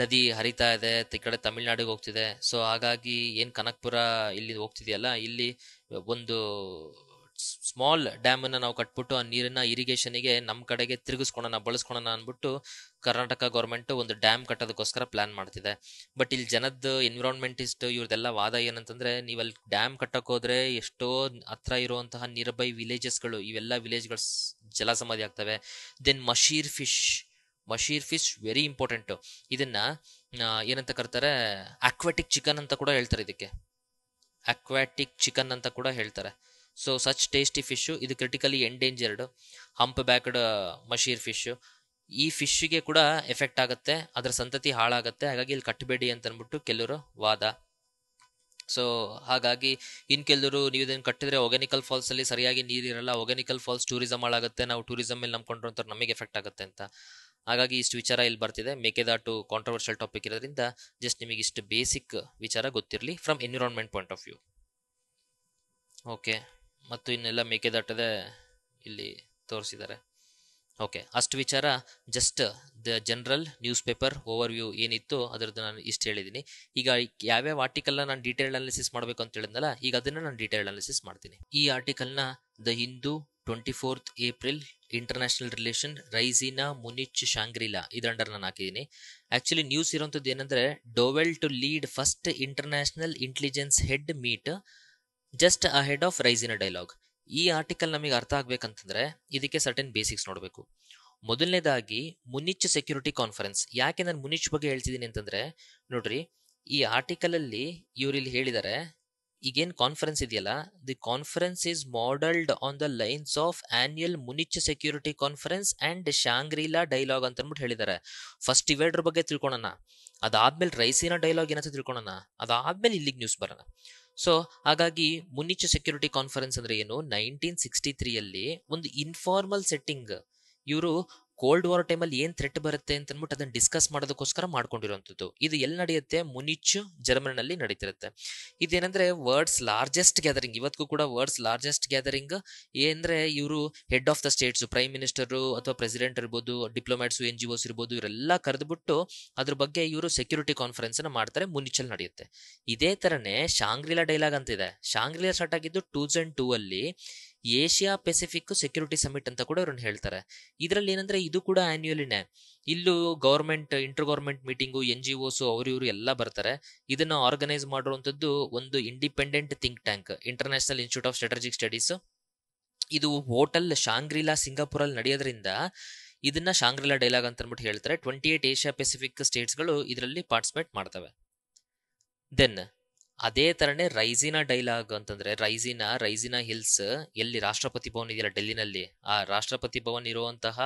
ನದಿ ಹರಿತಾ ಇದೆ ಈ ಕಡೆ ತಮಿಳ್ನಾಡಿಗೆ ಹೋಗ್ತಿದೆ ಸೊ ಹಾಗಾಗಿ ಏನು ಕನಕ್ಪುರ ಇಲ್ಲಿ ಹೋಗ್ತಿದೆಯಲ್ಲ ಇಲ್ಲಿ ಒಂದು ಸ್ಮಾಲ್ ಡ್ಯಾಮ್ ಅನ್ನ ನಾವು ಕಟ್ಬಿಟ್ಟು ಆ ನೀರನ್ನ ಗೆ ನಮ್ಮ ಕಡೆಗೆ ತಿರುಗಿಸ್ಕೊಳೋಣ ಬಳಸ್ಕೊಳೋಣ ಅಂದ್ಬಿಟ್ಟು ಕರ್ನಾಟಕ ಗೌರ್ಮೆಂಟ್ ಒಂದು ಡ್ಯಾಮ್ ಕಟ್ಟೋದಕ್ಕೋಸ್ಕರ ಪ್ಲಾನ್ ಮಾಡ್ತಿದೆ ಬಟ್ ಇಲ್ಲಿ ಜನದ ಎನ್ವಿರಾನ್ಮೆಂಟಿಸ್ಟ್ ಇವ್ರದೆಲ್ಲ ವಾದ ಏನಂತಂದ್ರೆ ನೀವಲ್ಲಿ ಡ್ಯಾಮ್ ಕಟ್ಟಕ್ ಹೋದ್ರೆ ಎಷ್ಟೋ ಹತ್ರ ಇರುವಂತಹ ನಿಯರ್ ಬೈ ವಿಲೇಜಸ್ಗಳು ಇವೆಲ್ಲ ವಿಲೇಜ್ಗಳು ಜಲಸಮಾಧಿ ಆಗ್ತವೆ then mahseer fish mahseer fish very important ಇದನ್ನ ಏನಂತ ಕರ್ತಾರೆ ಅಕ್ವಾಟಿಕ್ ಚಿಕನ್ ಅಂತ ಕೂಡ ಹೇಳ್ತಾರೆ ಇದಕ್ಕೆ ಅಕ್ವಾಟಿಕ್ ಚಿಕನ್ ಅಂತ ಕೂಡ ಹೇಳ್ತಾರೆ ಸೊ ಸಚ್ ಟೇಸ್ಟಿ ಫಿಶು ಇದು critically endangered humpbacked mahseer fish ಈ ಫಿಶ್ಗೆ ಕೂಡ ಎಫೆಕ್ಟ್ ಆಗುತ್ತೆ ಅದರ ಸಂತತಿ ಹಾಳಾಗುತ್ತೆ ಹಾಗಾಗಿ ಇಲ್ಲಿ ಕಟ್ಟಬೇಡಿ ಅಂತ ಅಂದ್ಬಿಟ್ಟು ಕೆಲವರು ವಾದ ಸೊ ಹಾಗಾಗಿ ಇನ್ ಕೆಲವರು ನೀವು ಇದನ್ನು ಕಟ್ಟಿದ್ರೆ ಒಗ್ಯಾನಿಕಲ್ ಫಾಲ್ಸ್ ಅಲ್ಲಿ ಸರಿಯಾಗಿ ನೀರಿರಲ್ಲ ಒಗ್ಯಾನಿಕಲ್ ಫಾಲ್ಸ್ ಟೂರಿಸಂ ಹಾಳಾಗುತ್ತೆ ನಾವು ಟೂರಿಸಂ ಮೇಲೆ ನಂಬ್ಕೊಂಡ್ರು ಅಂತ ನಮಗೆ ಎಫೆಕ್ಟ್ ಆಗುತ್ತೆ ಅಂತ ಹಾಗಾಗಿ ಇಷ್ಟು ವಿಚಾರ ಇಲ್ಲಿ ಬರ್ತಿದೆ ಮೇಕೆದಾಟು ಕಾಂಟ್ರವರ್ಷಿಯಲ್ ಟಾಪಿಕ್ ಇರೋದ್ರಿಂದ ಜಸ್ಟ್ ನಿಮಗೆ ಇಷ್ಟು ಬೇಸಿಕ್ ವಿಚಾರ ಗೊತ್ತಿರಲಿ from environment point of view okay ಮತ್ತು ಇನ್ನೆಲ್ಲ ಮೇಕೆದಾಟದ ಇಲ್ಲಿ ತೋರಿಸಿದ್ದಾರೆ ಓಕೆ ಅಷ್ಟು ವಿಚಾರ just the general newspaper overview ಏನಿತ್ತು ಅದರದ್ದು ನಾನು ಇಷ್ಟು ಹೇಳಿದ್ದೀನಿ ಈಗ ಯಾವ್ಯಾವ ಆರ್ಟಿಕಲ್ನ ನಾನು ಡೀಟೇಲ್ ಅನಾಲಿಸಿಸ್ ಮಾಡಬೇಕು ಅಂತ ಹೇಳಿದ್ನಲ್ಲ ಈಗ ಅದನ್ನು ನಾನು ಡೀಟೇಲ್ ಅನಾಲಿಸಿಸ್ ಮಾಡ್ತೀನಿ ಈ ಆರ್ಟಿಕಲ್ನ the Hindu twenty fourth April international relation Raisina Munich Shangri La ಇದರಂಡರ್ ನಾನು ಹಾಕಿದ್ದೀನಿ ಆಕ್ಚುಲಿ ನ್ಯೂಸ್ ಇರೋಂಥದ್ದು ಏನಂದ್ರೆ Doval to lead first international intelligence head meet just a head of Raisina dialogue ಈ ಆರ್ಟಿಕಲ್ ನಮಗೆ ಅರ್ಥ ಆಗ್ಬೇಕಂತಂದ್ರೆ ಇದಕ್ಕೆ ಸರ್ಟನ್ ಬೇಸಿಕ್ಸ್ ನೋಡಬೇಕು ಮೊದಲನೇದಾಗಿ ಮುನಿಚ್ ಸೆಕ್ಯೂರಿಟಿ ಕಾನ್ಫರೆನ್ಸ್ ಯಾಕೆ ನಾನು ಮುನಿಚ್ ಬಗ್ಗೆ ಹೇಳ್ತಿದ್ದೀನಿ ಅಂತಂದ್ರೆ ನೋಡ್ರಿ ಈ ಆರ್ಟಿಕಲ್ ಅಲ್ಲಿ ಇವ್ರು ಇಲ್ಲಿ ಹೇಳಿದ್ದಾರೆ ಈಗೇನು ಕಾನ್ಫರೆನ್ಸ್ ಇದೆಯಲ್ಲ the conference is modelled on the lines of annual Munich security conference and Shangri La dialogue ಅಂತಂದ್ಬಿಟ್ಟು ಹೇಳಿದಾರೆ ಹೇಳಿದ್ದಾರೆ ಫಸ್ಟ್ ಇವೆರಡ್ರ ಬಗ್ಗೆ ತಿಳ್ಕೊಳೋಣ ಅದಾದ್ಮೇಲೆ ರೈಸಿನ ಡೈಲಾಗ್ ಏನಂತ ತಿಳ್ಕೊಳೋಣ ಅದಾದ್ಮೇಲೆ ಇಲ್ಲಿಗೆ ನ್ಯೂಸ್ ಬರೋಣ ಸೊ ಹಾಗಾಗಿ ಮುನ್ನಿಚ್ಚು ಸೆಕ್ಯೂರಿಟಿ ಕಾನ್ಫರೆನ್ಸ್ ಅಂದ್ರೆ ಏನು ನೈನ್ಟೀನ್ ಸಿಕ್ಸ್ಟಿ ತ್ರೀಯಲ್ಲಿ ಒಂದು ಇನ್ಫಾರ್ಮಲ್ ಸೆಟ್ಟಿಂಗ್ ಇವರು ಕೋಲ್ಡ್ ವಾರ್ ಟೈಮಲ್ಲಿ ಏನ್ ಥ್ರೆಟ್ ಬರುತ್ತೆ ಅಂತ ಅಂದ್ಬಿಟ್ಟು ಅದನ್ನ ಡಿಸ್ಕಸ್ ಮಾಡೋದಕ್ಕೋಸ್ಕರ ಮಾಡ್ಕೊಂಡಿರುವಂಥದ್ದು ಇದು ಎಲ್ಲಿ ನಡೆಯುತ್ತೆ ಮುನಿಚ್ ಜರ್ಮನಿನಲ್ಲಿ ನಡೀತಿರುತ್ತೆ ಇದೇನಂದ್ರೆ ವರ್ಡ್ಸ್ ಲಾರ್ಜೆಸ್ಟ್ ಗ್ಯಾದರಿಂಗ್ ಇವತ್ತು ಕೂಡ ವರ್ಡ್ಸ್ ಲಾರ್ಜೆಸ್ಟ್ ಗ್ಯಾದರಿಂಗ್ ಏನಂದ್ರೆ ಇವರು head of the states prime minister ಅಥವಾ ಪ್ರೆಸಿಡೆಂಟ್ ಇರ್ಬೋದು ಡಿಪ್ಲೊಮ್ಯಾಟ್ಸ್ ಎನ್ ಜಿ ಓಸ್ ಇರ್ಬೋದು ಇವರೆಲ್ಲ ಕರೆದುಬಿಟ್ಟು ಅದ್ರ ಬಗ್ಗೆ ಇವರು ಸೆಕ್ಯೂರಿಟಿ ಕಾನ್ಫರೆನ್ಸ್ ಅನ್ನ ಮಾಡ್ತಾರೆ ಮುನಿಚಲ್ ನಡೆಯುತ್ತೆ ಇದೇ ತರನೇ ಶಾಂಗ್ರಿಲಾ ಡೈಲಾಗ್ ಅಂತ ಇದೆ ಶಾಂಗ್ರಿಲಾ ಸ್ಟಾರ್ಟ್ ಆಗಿದ್ದು ಟೂ ಅಲ್ಲಿ ಏಷ್ಯಾ ಪೆಸಿಫಿಕ್ ಸೆಕ್ಯೂರಿಟಿ ಸಮಿಟ್ ಅಂತ ಕೂಡ ಅವ್ರನ್ನ ಹೇಳ್ತಾರೆ ಇದರಲ್ಲಿ ಏನಂದ್ರೆ ಇದು ಕೂಡ ಆನ್ಯುಯಲಿನೇ ಇಲ್ಲೂ government inter government meeting N G Os ಅವರು ಇವರು ಎಲ್ಲ ಬರ್ತಾರೆ ಇದನ್ನ ಆರ್ಗನೈಸ್ ಮಾಡುವಂಥದ್ದು ಒಂದು independent think tank international institute of strategic studies ಇದು ಹೋಟೆಲ್ ಶಾಂಗ್ರಿಲಾ ಸಿಂಗಾಪುರಲ್ಲಿ ನಡೆಯೋದ್ರಿಂದ ಇದನ್ನ ಶಾಂಗ್ರಿಲಾ ಡೈಲಾಗ್ ಅಂತ ಅಂದ್ಬಿಟ್ಟು ಹೇಳ್ತಾರೆ ಟ್ವೆಂಟಿ ಏಟ್ ಏಷ್ಯಾ ಪೆಸಿಫಿಕ್ ಸ್ಟೇಟ್ಸ್ಗಳು ಇದರಲ್ಲಿ ಪಾರ್ಟಿಸಿಪೇಟ್ ಮಾಡ್ತವೆ ದೆನ್ ಅದೇ ತರನೇ ರೈಸಿನ ಡೈಲಾಗ್ ಅಂತಂದ್ರೆ ರೈಸಿನ ರೈಸಿನ ಹಿಲ್ಸ್ ಎಲ್ಲಿ ರಾಷ್ಟ್ರಪತಿ ಭವನ್ ಇದೆಯಲ್ಲ ಡೆಲ್ಲಿನಲ್ಲಿ ಆ ರಾಷ್ಟ್ರಪತಿ ಭವನ್ ಇರುವಂತಹ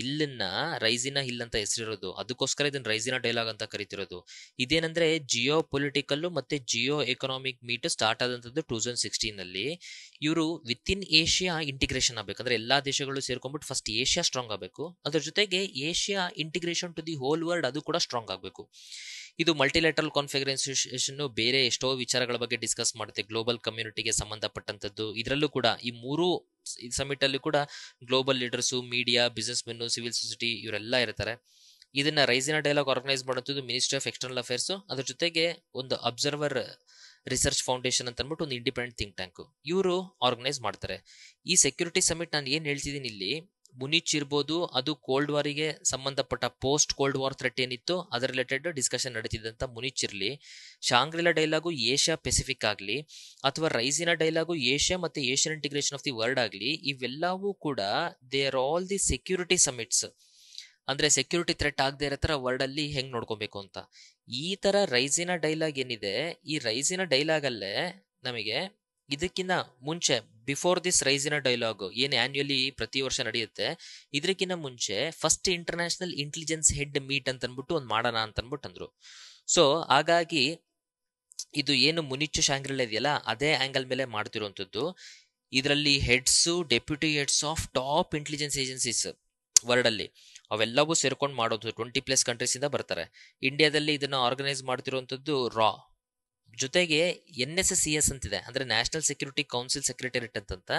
ಇಲ್ಲನ್ನ ರೈಸಿನ ಹಿಲ್ ಅಂತ ಹೆಸರಿರೋದು ಅದಕ್ಕೋಸ್ಕರ ಇದನ್ನ ರೈಸಿನಾ ಡೈಲಾಗ್ ಅಂತ ಕರಿತಿರೋದು ಇದೇನಂದ್ರೆ ಜಿಯೋ ಪೊಲಿಟಿಕಲ್ ಮತ್ತೆ ಜಿಯೋ ಎಕನಾಮಿಕ್ ಮೀಟ್ ಸ್ಟಾರ್ಟ್ ಆದಂತದ್ದು ಟೂ ತೌಸಂಡ್ ಸಿಕ್ಸ್ಟೀನ್ ಅಲ್ಲಿ ಇವರು ವಿತ್ ಇನ್ ಏಷ್ಯಾ ಇಂಟಿಗ್ರೇಷನ್ ಆಗ್ಬೇಕಂದ್ರೆ ಎಲ್ಲಾ ದೇಶಗಳು ಸೇರ್ಕೊಂಡ್ಬಿಟ್ಟು ಫಸ್ಟ್ ಏಷ್ಯಾ ಸ್ಟ್ರಾಂಗ್ ಆಗಬೇಕು ಅದ್ರ ಜೊತೆಗೆ Asia integration to the whole world ಅದು ಕೂಡ ಸ್ಟ್ರಾಂಗ್ ಆಗಬೇಕು ಇದು ಮಲ್ಟಿಲೆಟ್ರಲ್ ಕಾನ್ಫಿಗರೇಷನ್ ಬೇರೆ ಎಷ್ಟೋ ವಿಚಾರಗಳ ಬಗ್ಗೆ ಡಿಸ್ಕಸ್ ಮಾಡುತ್ತೆ ಗ್ಲೋಬಲ್ ಕಮ್ಯುನಿಟಿಗೆ ಸಂಬಂಧಪಟ್ಟಂತದ್ದು ಇದರಲ್ಲೂ ಕೂಡ ಈ ಮೂರು ಸಮಿಟ್ ಅಲ್ಲಿ ಕೂಡ global leaders media businessmen civil society ಇವರೆಲ್ಲ ಇರ್ತಾರೆ ಇದನ್ನ ರೈಸಿನ ಡೈಲಾಗ್ ಆರ್ಗನೈಸ್ ಮಾಡುವಂಥದ್ದು ಮಿನಿಸ್ಟ್ರಿ ಆಫ್ ಎಕ್ಸ್ಟರ್ನಲ್ ಅಫೇರ್ಸ್ ಅದ್ರ ಜೊತೆಗೆ ಒಂದು ಅಬ್ಸರ್ವರ್ ರಿಸರ್ಚ್ ಫೌಂಡೇಶನ್ ಅಂತ ಅಂದ್ಬಿಟ್ಟು ಒಂದು ಇಂಡಿಪೆಂಡೆಂಟ್ ಥಿಂಕ್ ಟ್ಯಾಂಕ್ ಇವರು ಆರ್ಗನೈಸ್ ಮಾಡ್ತಾರೆ ಈ ಸೆಕ್ಯೂರಿಟಿ ಸಮಿಟ್ ನಾನು ಏನು ಹೇಳ್ತಿದ್ದೀನಿ ಇಲ್ಲಿ ಮುನಿಚ್ ಇರ್ಬೋದು ಅದು ಕೋಲ್ಡ್ ವಾರಿಗೆ ಸಂಬಂಧಪಟ್ಟ ಪೋಸ್ಟ್ ಕೋಲ್ಡ್ ವಾರ್ ಥ್ರೆಟ್ ಏನಿತ್ತು ಅದರ ರಿಲೇಟೆಡ್ ಡಿಸ್ಕಷನ್ ನಡೀತಿದ್ದಂಥ ಮುನಿಚ್ ಇರಲಿ ಶಾಂಗ್ರಿಲಾ ಡೈಲಾಗು ಏಷ್ಯಾ ಪೆಸಿಫಿಕ್ ಆಗಲಿ ಅಥವಾ ರೈಸಿನ ಡೈಲಾಗು ಏಷ್ಯಾ ಮತ್ತು Asian integration of the world ಆಗಲಿ ಇವೆಲ್ಲವೂ ಕೂಡ they are all the security summits ಅಂದರೆ ಸೆಕ್ಯೂರಿಟಿ ಥ್ರೆಟ್ ಆಗದೆ ಇರೋ ಥರ ವರ್ಲ್ಡಲ್ಲಿ ಹೆಂಗೆ ನೋಡ್ಕೊಬೇಕು ಅಂತ ಈ ಥರ ರೈಸಿನ ಡೈಲಾಗ್ ಏನಿದೆ ಈ ರೈಸಿನ ಡೈಲಾಗಲ್ಲೇ ನಮಗೆ ಇದಕ್ಕಿಂತ ಮುಂಚೆ before this Raisina dialogue ಏನ್ ಆನ್ಯುಯಲಿ ಪ್ರತಿ ವರ್ಷ ನಡೆಯುತ್ತೆ ಇದಕ್ಕಿಂತ ಮುಂಚೆ first international intelligence head meet ಅಂತ ಅನ್ಬಿಟ್ಟು ಒಂದು ಮಾಡೋಣ ಅಂತ ಅನ್ಬಿಟ್ಟು ಅಂದ್ರು ಸೊ ಹಾಗಾಗಿ ಇದು ಏನು ಮುನಿಚ್ಚು ಶಾಂಗ್ರಿಲ್ ಇದೆಯಲ್ಲ ಅದೇ ಆಂಗಲ್ ಮೇಲೆ ಮಾಡ್ತಿರುವಂಥದ್ದು ಇದರಲ್ಲಿ heads deputy heads of top intelligence agencies world ಅಲ್ಲಿ ಅವೆಲ್ಲವೂ ಸೇರ್ಕೊಂಡು ಮಾಡೋದು ಟ್ವೆಂಟಿ ಪ್ಲಸ್ ಕಂಟ್ರೀಸ್ ಇಂದ ಬರ್ತಾರೆ ಇಂಡಿಯಾದಲ್ಲಿ ಇದನ್ನ ಆರ್ಗನೈಸ್ ಮಾಡ್ತಿರುವಂಥದ್ದು ರಾ ಜೊತೆಗೆ ಎನ್ ಎಸ್ ಸಿ ಎಸ್ ಅಂತಿದೆ ಅಂದ್ರೆ ನ್ಯಾಷನಲ್ ಸೆಕ್ಯೂರಿಟಿ ಕೌನ್ಸಿಲ್ ಸೆಕ್ರೆಟರಿಯೇಟ್ ಅಂತಂತ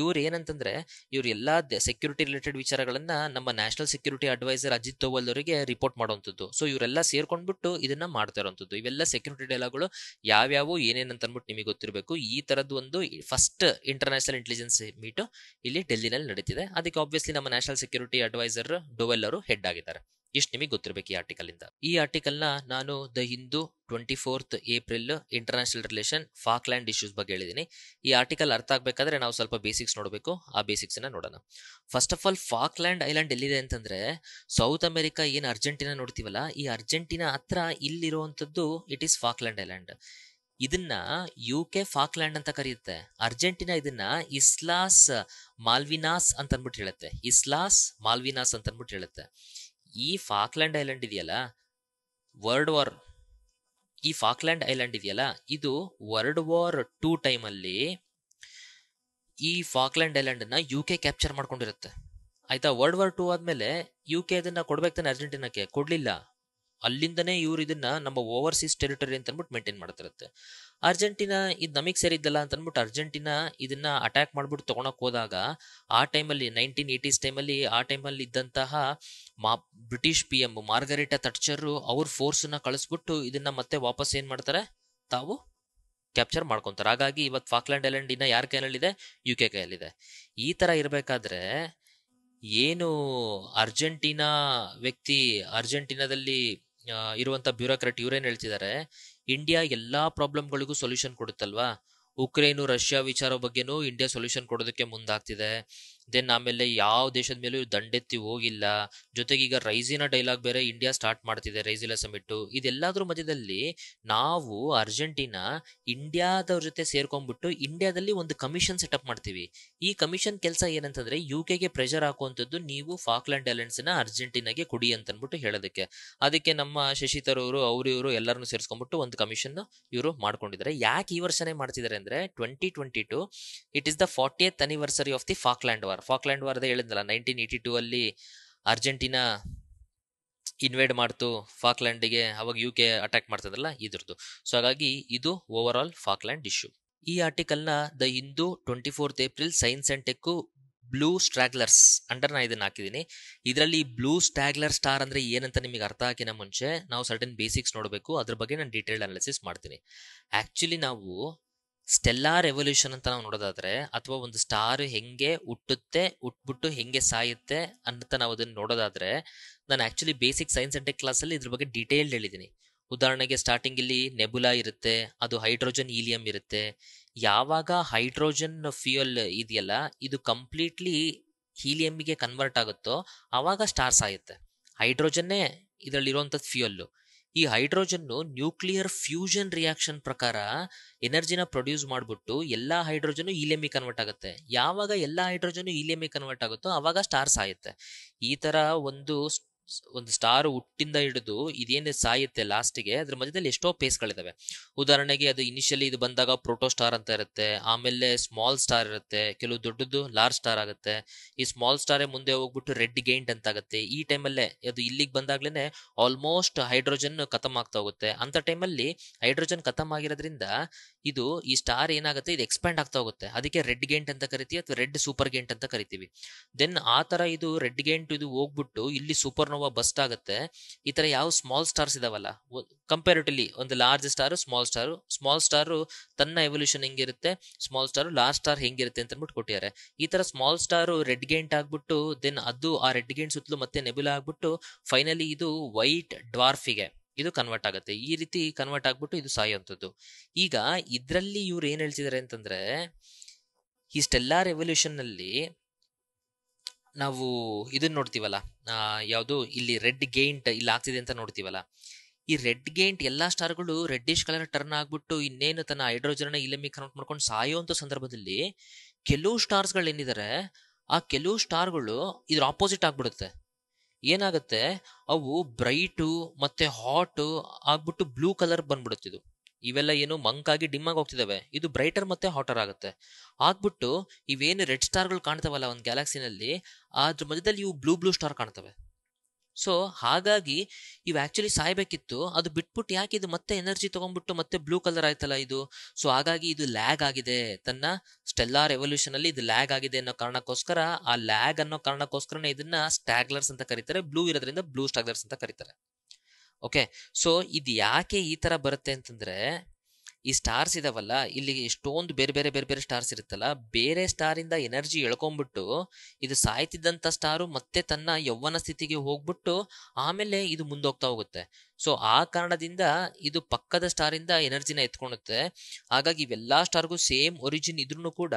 ಇವ್ರು ಏನಂತಂದ್ರೆ ಇವ್ರು ಎಲ್ಲಾ ಸೆಕ್ಯೂರಿಟಿ ರಿಲೇಟೆಡ್ ವಿಚಾರಗಳನ್ನ ನಮ್ಮ national security advisor Ajit Doval ಅವರಿಗೆ ರಿಪೋರ್ಟ್ ಮಾಡುವಂಥದ್ದು ಸೊ ಇವರೆಲ್ಲ ಸೇರ್ಕೊಂಡ್ಬಿಟ್ಟು ಇದನ್ನ ಮಾಡ್ತಾ ಇರೋಂಥದ್ದು ಇವೆಲ್ಲ ಸೆಕ್ಯೂರಿಟಿ ಡೈಲಾಗ್ಗಳು ಯಾವ್ಯಾವು ಏನೇನಂತ ಅಂದ್ಬಿಟ್ಟು ನಿಮಗೆ ಗೊತ್ತಿರಬೇಕು ಈ ತರದ್ದು ಒಂದು ಫಸ್ಟ್ ಇಂಟರ್ನ್ಯಾಷನಲ್ ಇಂಟೆಲಿಜೆನ್ಸ್ ಮೀಟು ಇಲ್ಲಿ ಡೆಲ್ಲಿನಲ್ಲಿ ನಡೀತಿದೆ ಅದಕ್ಕೆ ಆಬ್ವಿಯಸ್ಲಿ ನಮ್ಮ ನ್ಯಾಷನಲ್ ಸೆಕ್ಯೂರಿಟಿ ಅಡ್ವೈಸರ್ ಡೋವೆಲ್ ಅವರು ಹೆಡ್ ಆಗಿದ್ದಾರೆ ಇಷ್ಟು ನಿಮಗೆ ಗೊತ್ತಿರಬೇಕು ಈ ಆರ್ಟಿಕಲ್ ಇಂದ ಈ ಆರ್ಟಿಕಲ್ ನ ನಾನು the Hindu twenty fourth April international relation Falkland issues ಬಗ್ಗೆ ಹೇಳಿದ್ದೀನಿ ಈ ಆರ್ಟಿಕಲ್ ಅರ್ಥ ಆಗಬೇಕಾದ್ರೆ ನಾವು ಸ್ವಲ್ಪ ಬೇಸಿಕ್ಸ್ ನೋಡಬೇಕು ಆ ಬೇಸಿಕ್ಸ್ ಅನ್ನ ನೋಡೋಣ first of all Falkland island ಎಲ್ಲಿದೆ ಅಂತಂದ್ರೆ ಸೌತ್ ಅಮೆರಿಕಾ ಏನು ಅರ್ಜೆಂಟಿನಾ ನೋಡ್ತೀವಲ್ಲ ಈ ಅರ್ಜೆಂಟಿನಾ ಹತ್ರ ಇಲ್ಲಿರುವಂತದ್ದು ಇಟ್ ಈಸ್ ಫಾಕ್ಲ್ಯಾಂಡ್ ಐಲ್ಯಾಂಡ್ ಇದನ್ನ ಯು ಕೆ ಫಾಕ್ಲ್ಯಾಂಡ್ ಅಂತ ಕರೆಯುತ್ತೆ ಅರ್ಜೆಂಟೀನಾ ಇದನ್ನ ಇಸ್ಲಾಸ್ ಮಾಲ್ವಿನಾಸ್ ಅಂತ ಅಂದ್ಬಿಟ್ಟು ಹೇಳುತ್ತೆ ಇಸ್ಲಾಸ್ ಮಾಲ್ವಿನಾಸ್ ಅಂತ ಅಂದ್ಬಿಟ್ಟು ಹೇಳುತ್ತೆ ಈ ಫಾಕ್ಲ್ಯಾಂಡ್ ಐಲ್ಯಾಂಡ್ ಇದೆಯಲ್ಲ ವರ್ಲ್ಡ್ ವಾರ್ ಈ ಫಾಕ್ಲ್ಯಾಂಡ್ ಐಲ್ಯಾಂಡ್ ಇದೆಯಲ್ಲ ಇದು ವರ್ಲ್ಡ್ ವಾರ್ ಟೂ ಟೈಮಲ್ಲಿ ಈ ಫಾಕ್ಲ್ಯಾಂಡ್ ಐಲ್ಯಾಂಡನ್ನ ಯು ಕೆ ಕ್ಯಾಪ್ಚರ್ ಮಾಡ್ಕೊಂಡಿರುತ್ತೆ ಆಯ್ತಾ ವರ್ಲ್ಡ್ ವಾರ್ ಟೂ ಆದ್ಮೇಲೆ ಯು ಕೆ ಅದನ್ನ ಕೊಡ್ಬೇಕ್ತಾನೆ ಅರ್ಜೆಂಟೀನಾಕ್ಕೆ ಕೊಡಲಿಲ್ಲ ಅಲ್ಲಿಂದನೇ ಇವ್ರು ಇದನ್ನ ನಮ್ಮ ಓವರ್ಸೀಸ್ ಟೆರಿಟರಿ ಅಂತ ಅಂದ್ಬಿಟ್ಟು ಮೇಂಟೈನ್ ಮಾಡ್ತಿರುತ್ತೆ ಅರ್ಜೆಂಟಿನಾ ಇದು ನಮಗೆ ಸೇರಿದ್ದಲ್ಲ ಅಂತ ಅಂದ್ಬಿಟ್ಟು ಅರ್ಜೆಂಟಿನಾ ಇದನ್ನ ಅಟ್ಯಾಕ್ ಮಾಡ್ಬಿಟ್ಟು ತೊಗೊಳಕ್ ಹೋದಾಗ ಆ ಟೈಮಲ್ಲಿ ನೈನ್ಟೀನ್ ಏಯ್ಟೀಸ್ ಟೈಮಲ್ಲಿ ಆ ಟೈಮಲ್ಲಿ ಇದ್ದಂತಹ ಮಾ British P M Margaret Thatcher ಅವ್ರ ಫೋರ್ಸ್ನ ಕಳಿಸ್ಬಿಟ್ಟು ಇದನ್ನ ಮತ್ತೆ ವಾಪಸ್ ಏನ್ ಮಾಡ್ತಾರೆ ತಾವು ಕ್ಯಾಪ್ಚರ್ ಮಾಡ್ಕೊಂತಾರೆ ಹಾಗಾಗಿ ಇವತ್ತು ಫಾಕ್ಲ್ಯಾಂಡ್ ಐಲ್ಯಾಂಡ್ ಇನ್ನ ಯಾರ ಕೈಯಲ್ಲಿದೆ ಯು ಕೆ ಕೈಯಲ್ಲಿದೆ ಈ ತರ ಇರಬೇಕಾದ್ರೆ ಏನು ಅರ್ಜೆಂಟೀನಾ ವ್ಯಕ್ತಿ ಅರ್ಜೆಂಟೀನಾದಲ್ಲಿ ಇರುವಂತ ಬ್ಯೂರೋಕ್ರಾಟ್ ಇವ್ರೇನ್ ಹೇಳ್ತಿದ್ದಾರೆ ಇಂಡಿಯಾ ಎಲ್ಲಾ ಪ್ರಾಬ್ಲಮ್ಗಳಿಗೂ ಸೊಲ್ಯೂಷನ್ ಕೊಡುತ್ತಲ್ವಾ ಉಕ್ರೇನು ರಷ್ಯಾ ವಿಚಾರ ಬಗ್ಗೆನೂ ಇಂಡಿಯಾ ಸೊಲ್ಯೂಷನ್ ಕೊಡೋದಕ್ಕೆ ಮುಂದಾಗ್ತಿದೆ ದೆನ್ ಆಮೇಲೆ ಯಾವ ದೇಶದ ಮೇಲೂ ದಂಡೆತ್ತಿ ಹೋಗಿಲ್ಲ ಜೊತೆಗೆ ಈಗ ರೈಸಿನ ಡೈಲಾಗ್ ಬೇರೆ ಇಂಡಿಯಾ ಸ್ಟಾರ್ಟ್ ಮಾಡ್ತಿದೆ ರೈಸಿಲ ಸಮಿಟ್ಟು ಇದೆಲ್ಲದ್ರ ಮಧ್ಯದಲ್ಲಿ ನಾವು ಅರ್ಜೆಂಟೀನಾ ಇಂಡಿಯಾದವ್ರ ಜೊತೆ ಸೇರ್ಕೊಂಡ್ಬಿಟ್ಟು ಇಂಡಿಯಾದಲ್ಲಿ ಒಂದು ಕಮಿಷನ್ ಸೆಟಪ್ ಮಾಡ್ತೀವಿ ಈ ಕಮಿಷನ್ ಕೆಲಸ ಏನಂತಂದ್ರೆ ಯು ಕೆಗೆ ಪ್ರೆಷರ್ ಹಾಕುವಂಥದ್ದು ನೀವು ಫಾಕ್ಲ್ಯಾಂಡ್ ನ ಅರ್ಜೆಂಟೀನಾಗೆ ಕೊಡಿ ಅಂತ ಅಂದ್ಬಿಟ್ಟು ಹೇಳೋದಕ್ಕೆ ಅದಕ್ಕೆ ನಮ್ಮ ಶಶಿತರವರು ಅವರು ಇವರು ಎಲ್ಲರನ್ನು ಸೇರಿಸ್ಕೊಂಡ್ಬಿಟ್ಟು ಒಂದು ಕಮಿಷನ್ ಇವರು ಮಾಡ್ಕೊಂಡಿದ್ದಾರೆ ಯಾಕೆ ಈ ವರ್ಷನೇ ಮಾಡ್ತಿದ್ದಾರೆ ಅಂದ್ರೆ twenty twenty two it is the fortieth anniversary of the Falkland war war Falkland war ಅದೇ ಹೇಳಿದ್ನಲ್ಲ ನೈನ್ಟೀನ್ ಏಯ್ಟಿ ಟೂ ಅಲ್ಲಿ ಅರ್ಜೆಂಟೀನಾ ಇನ್ವೈಡ್ ಮಾಡ್ತು ಫಾಕ್ಲ್ಯಾಂಡಿಗೆ ಅವಾಗ ಯು ಕೆ ಅಟ್ಯಾಕ್ ಮಾಡ್ತದಲ್ಲ ಇದ್ರದ್ದು ಸೊ ಹಾಗಾಗಿ ಇದು ಓವರ್ ಆಲ್ ಫಾಕ್ಲ್ಯಾಂಡ್ ಇಶ್ಯೂ ಈ ಆರ್ಟಿಕಲ್ನ the Hindu twenty fourth April science and tech blue stragglers under ನಾನು ಇದನ್ನು ಹಾಕಿದ್ದೀನಿ ಇದರಲ್ಲಿ ಬ್ಲೂ ಸ್ಟ್ಯಾಗ್ಲರ್ ಸ್ಟಾರ್ ಅಂದರೆ ಏನಂತ ನಿಮಗೆ ಅರ್ಥ ಹಾಕಿನ ಮುಂಚೆ ನಾವು ಸರ್ಟನ್ ಬೇಸಿಕ್ಸ್ ನೋಡಬೇಕು ಅದ್ರ ಬಗ್ಗೆ ನಾನು ಡೀಟೇಲ್ಡ್ ಅನಾಲಿಸಿಸ್ ಮಾಡ್ತೀನಿ ಆ್ಯಕ್ಚುಲಿ ನಾವು ಸ್ಟೆಲ್ಲಾರ್ ರೆವಲ್ಯೂಷನ್ ಅಂತ ನಾವು ನೋಡೋದಾದ್ರೆ ಅಥವಾ ಒಂದು ಸ್ಟಾರ್ ಹೆಂಗೆ ಹುಟ್ಟುತ್ತೆ ಹುಟ್ಬಿಟ್ಟು ಹೆಂಗೆ ಸಾಯುತ್ತೆ ಅಂತ ನಾವು ಅದನ್ನ ನೋಡೋದಾದ್ರೆ ನಾನು actually basic science and tech ಕ್ಲಾಸಲ್ಲಿ ಇದ್ರ ಬಗ್ಗೆ ಡೀಟೇಲ್ಡ್ ಹೇಳಿದ್ದೀನಿ ಉದಾಹರಣೆಗೆ ಸ್ಟಾರ್ಟಿಂಗ್ ಇಲ್ಲಿ ನೆಬುಲಾ ಇರುತ್ತೆ ಅದು ಹೈಡ್ರೋಜನ್ ಈಲಿಯಂ ಇರುತ್ತೆ ಯಾವಾಗ ಹೈಡ್ರೋಜನ್ ಫ್ಯೂಯಲ್ ಇದೆಯಲ್ಲ ಇದು ಕಂಪ್ಲೀಟ್ಲಿ ಹೀಲಿಯಂಗೆ ಕನ್ವರ್ಟ್ ಆಗುತ್ತೋ ಆವಾಗ ಸ್ಟಾರ್ ಸಾಯುತ್ತೆ ಹೈಡ್ರೋಜನ್ನೇ ಇದರಲ್ಲಿರುವಂಥದ್ದು ಫ್ಯೂಯಲ್ಲು ಈ ಹೈಡ್ರೋಜನ್ನು ನ್ಯೂಕ್ಲಿಯರ್ ಫ್ಯೂಷನ್ ರಿಯಾಕ್ಷನ್ ಪ್ರಕಾರ ಎನರ್ಜಿನ ಪ್ರೊಡ್ಯೂಸ್ ಮಾಡಿಬಿಟ್ಟು ಎಲ್ಲ ಹೈಡ್ರೋಜನ್ ಇಲಿಯಮಿ ಕನ್ವರ್ಟ್ ಆಗುತ್ತೆ ಯಾವಾಗ ಎಲ್ಲ ಹೈಡ್ರೋಜನ್ ಇಲಿಯಮಿ ಕನ್ವರ್ಟ್ ಆಗುತ್ತೋ ಅವಾಗ ಸ್ಟಾರ್ ಸಾಯುತ್ತೆ ಈ ತರ ಒಂದು ಒಂದು ಸ್ಟಾರ್ ಹುಟ್ಟಿಂದ ಹಿಡಿದು ಇದೇನೇ ಸಾಯುತ್ತೆ ಲಾಸ್ಟಿಗೆ ಅದ್ರ ಮಧ್ಯದಲ್ಲಿ ಎಷ್ಟೋ ಪೇಸ್ಗಳಿದಾವೆ ಉದಾಹರಣೆಗೆ ಅದು ಇನಿಷಿಯಲಿ ಇದು ಬಂದಾಗ ಪ್ರೋಟೋ ಸ್ಟಾರ್ ಅಂತ ಇರುತ್ತೆ ಆಮೇಲೆ ಸ್ಮಾಲ್ ಸ್ಟಾರ್ ಇರುತ್ತೆ ಕೆಲವು ದೊಡ್ಡದು ಲಾರ್ಜ್ ಸ್ಟಾರ್ ಆಗುತ್ತೆ ಈ ಸ್ಮಾಲ್ ಸ್ಟಾರೇ ಮುಂದೆ ಹೋಗ್ಬಿಟ್ಟು ರೆಡ್ ಗೇಂಟ್ ಅಂತ ಆಗುತ್ತೆ ಈ ಟೈಮಲ್ಲೇ ಅದು ಇಲ್ಲಿಗೆ ಬಂದಾಗ್ಲೇನೆ ಆಲ್ಮೋಸ್ಟ್ ಹೈಡ್ರೋಜನ್ ಖತಮ್ ಆಗ್ತಾ ಹೋಗುತ್ತೆ ಅಂತ ಟೈಮಲ್ಲಿ ಹೈಡ್ರೋಜನ್ ಖತಮ್ ಆಗಿರೋದ್ರಿಂದ ಇದು ಈ ಸ್ಟಾರ್ ಏನಾಗುತ್ತೆ ಇದು ಎಕ್ಸ್ಪ್ಯಾಂಡ್ ಆಗ್ತಾ ಹೋಗುತ್ತೆ ಅದಕ್ಕೆ ರೆಡ್ ಗೇಂಟ್ ಅಂತ ಕರಿತೀವಿ ಅಥವಾ ರೆಡ್ ಸೂಪರ್ ಗೇಂಟ್ ಅಂತ ಕರಿತೀವಿ ದೆನ್ ಆ ತರ ಇದು ರೆಡ್ ಗೇಂಟ್ ಇದು ಹೋಗ್ಬಿಟ್ಟು ಇಲ್ಲಿ ಸೂಪರ್ ಬಸ್ಟ್ ಆಗುತ್ತೆ ಈ ತರ ಯಾವ ಸ್ಮಾಲ್ ಸ್ಟಾರ್ಸ್ ಇದಾವಲ್ಲ ಕಂಪೇರಿಟಿವ್ಲಿ ಒಂದು large star small star small star ತನ್ನ ಎವಲ್ಯೂಷನ್ ಹೆಂಗಿರುತ್ತೆ ಸ್ಮಾಲ್ ಸ್ಟಾರ್ ಲಾರ್ಜ್ ಸ್ಟಾರ್ ಹೆಂಗಿರುತ್ತೆ ಅಂತ ಅಂದ್ಬಿಟ್ಟು ಕೊಟ್ಟಿದ್ದಾರೆ ಈ ತರ ಸ್ಮಾಲ್ ಸ್ಟಾರ್ ರೆಡ್ ಗೇಂಟ್ ಆಗ್ಬಿಟ್ಟು ದೆನ್ ಅದು ಆ ರೆಡ್ ಗೇಂಟ್ ಸುತ್ತಲೂ ಮತ್ತೆ ನೆಬುಲಾ ಆಗ್ಬಿಟ್ಟು ಫೈನಲಿ ಇದು ವೈಟ್ ಡ್ವಾರ್ಫಿಗೆ ಇದು ಕನ್ವರ್ಟ್ ಆಗುತ್ತೆ ಈ ರೀತಿ ಕನ್ವರ್ಟ್ ಆಗ್ಬಿಟ್ಟು ಇದು ಸಾಯುವಂಥದ್ದು ಈಗ ಇದರಲ್ಲಿ ಇವ್ರು ಏನ್ ಹೇಳ್ತಿದ್ದಾರೆ ಅಂತಂದ್ರೆ ಈ ಸ್ಟೆಲ್ಲಾರ್ ರೆವಲ್ಯೂಷನ್ ನಲ್ಲಿ ನಾವು ಇದನ್ನ ನೋಡ್ತೀವಲ್ಲ ಯಾವುದು ಇಲ್ಲಿ ರೆಡ್ ಗೇಂಟ್ ಇಲ್ಲಿ ಆಗ್ತಿದೆ ಅಂತ ನೋಡ್ತೀವಲ್ಲ ಈ ರೆಡ್ ಗೇಂಟ್ ಎಲ್ಲಾ ಸ್ಟಾರ್ಗಳು ರೆಡ್ಡಿಶ್ ಕಲರ್ ಟರ್ನ್ ಆಗ್ಬಿಟ್ಟು ಇನ್ನೇನು ತನ್ನ ಹೈಡ್ರೋಜನ್ ಇಲಮಿ ಕನೆಕ್ಟ್ ಮಾಡ್ಕೊಂಡು ಸಾಯೋಂಥ ಸಂದರ್ಭದಲ್ಲಿ ಕೆಲವು ಸ್ಟಾರ್ಸ್ಗಳು ಏನಿದ್ದಾರೆ ಆ ಕೆಲವು ಸ್ಟಾರ್ಗಳು ಇದ್ರ ಆಪೋಸಿಟ್ ಆಗ್ಬಿಡುತ್ತೆ ಏನಾಗುತ್ತೆ ಅವು ಬ್ರೈಟು ಮತ್ತೆ ಹಾಟು ಆಗ್ಬಿಟ್ಟು ಬ್ಲೂ ಕಲರ್ ಬಂದ್ಬಿಡುತ್ತಿದ್ದು ಇವೆಲ್ಲ ಏನು ಮಂಕ್ ಆಗಿ ಡಿಮ್ ಆಗಿ ಹೋಗ್ತಿದಾವೆ ಇದು ಬ್ರೈಟರ್ ಮತ್ತೆ ಹಾಟರ್ ಆಗುತ್ತೆ ಆಗ್ಬಿಟ್ಟು ಇವೇನು ರೆಡ್ ಸ್ಟಾರ್ಗಳು ಕಾಣ್ತಾವಲ್ಲ ಒಂದು ಗ್ಯಾಲಕ್ಸಿನಲ್ಲಿ ಅದ್ರ ಮಧ್ಯದಲ್ಲಿ ಇವು ಬ್ಲೂ ಬ್ಲೂ ಸ್ಟಾರ್ ಕಾಣ್ತವೆ ಸೊ ಹಾಗಾಗಿ ಇವು ಆಕ್ಚುಲಿ ಸಾಯ್ಬೇಕಿತ್ತು ಅದು ಬಿಟ್ಬಿಟ್ಟು ಯಾಕೆ ಇದು ಮತ್ತೆ ಎನರ್ಜಿ ತಗೊಂಡ್ಬಿಟ್ಟು ಮತ್ತೆ ಬ್ಲೂ ಕಲರ್ ಆಯ್ತಲ್ಲ ಇದು ಸೊ ಹಾಗಾಗಿ ಇದು ಲ್ಯಾಗ್ ಆಗಿದೆ ತನ್ನ ಸ್ಟೆಲ್ಲಾರ್ ರೆವಲ್ಯೂಷನ್ ಅಲ್ಲಿ ಇದು ಲ್ಯಾಗ್ ಆಗಿದೆ ಅನ್ನೋ ಕಾರಣಕ್ಕೋಸ್ಕರ ಆ ಲ್ಯಾಗ್ ಅನ್ನೋ ಕಾರಣಕ್ಕೋಸ್ಕರನೇ ಇದನ್ನ ಸ್ಟಾಗ್ಲರ್ಸ್ ಅಂತ ಕರೀತಾರೆ ಬ್ಲೂ ಇರೋದ್ರಿಂದ ಬ್ಲೂ ಸ್ಟ್ಯಾಗ್ಲರ್ಸ್ ಅಂತ ಕರೀತಾರೆ ಓಕೆ ಸೊ ಇದು ಯಾಕೆ ಈ ಥರ ಬರುತ್ತೆ ಅಂತಂದರೆ ಈ ಸ್ಟಾರ್ಸ್ ಇದಾವಲ್ಲ ಇಲ್ಲಿ ಎಷ್ಟೊಂದು ಬೇರೆ ಬೇರೆ ಬೇರೆ ಬೇರೆ ಸ್ಟಾರ್ಸ್ ಇರುತ್ತಲ್ಲ ಬೇರೆ ಸ್ಟಾರಿಂದ ಎನರ್ಜಿ ಎಳ್ಕೊಂಡ್ಬಿಟ್ಟು ಇದು ಸಾಯ್ತಿದ್ದಂಥ ಸ್ಟಾರು ಮತ್ತೆ ತನ್ನ ಯೌವನ ಸ್ಥಿತಿಗೆ ಹೋಗ್ಬಿಟ್ಟು ಆಮೇಲೆ ಇದು ಮುಂದೋಗ್ತಾ ಹೋಗುತ್ತೆ ಸೊ ಆ ಕಾರಣದಿಂದ ಇದು ಪಕ್ಕದ ಸ್ಟಾರಿಂದ ಎನರ್ಜಿನ ಎತ್ಕೊಳುತ್ತೆ ಹಾಗಾಗಿ ಇವೆಲ್ಲಾ ಸ್ಟಾರ್ಗೂ ಸೇಮ್ ಒರಿಜಿನ್ ಇದ್ರೂ ಕೂಡ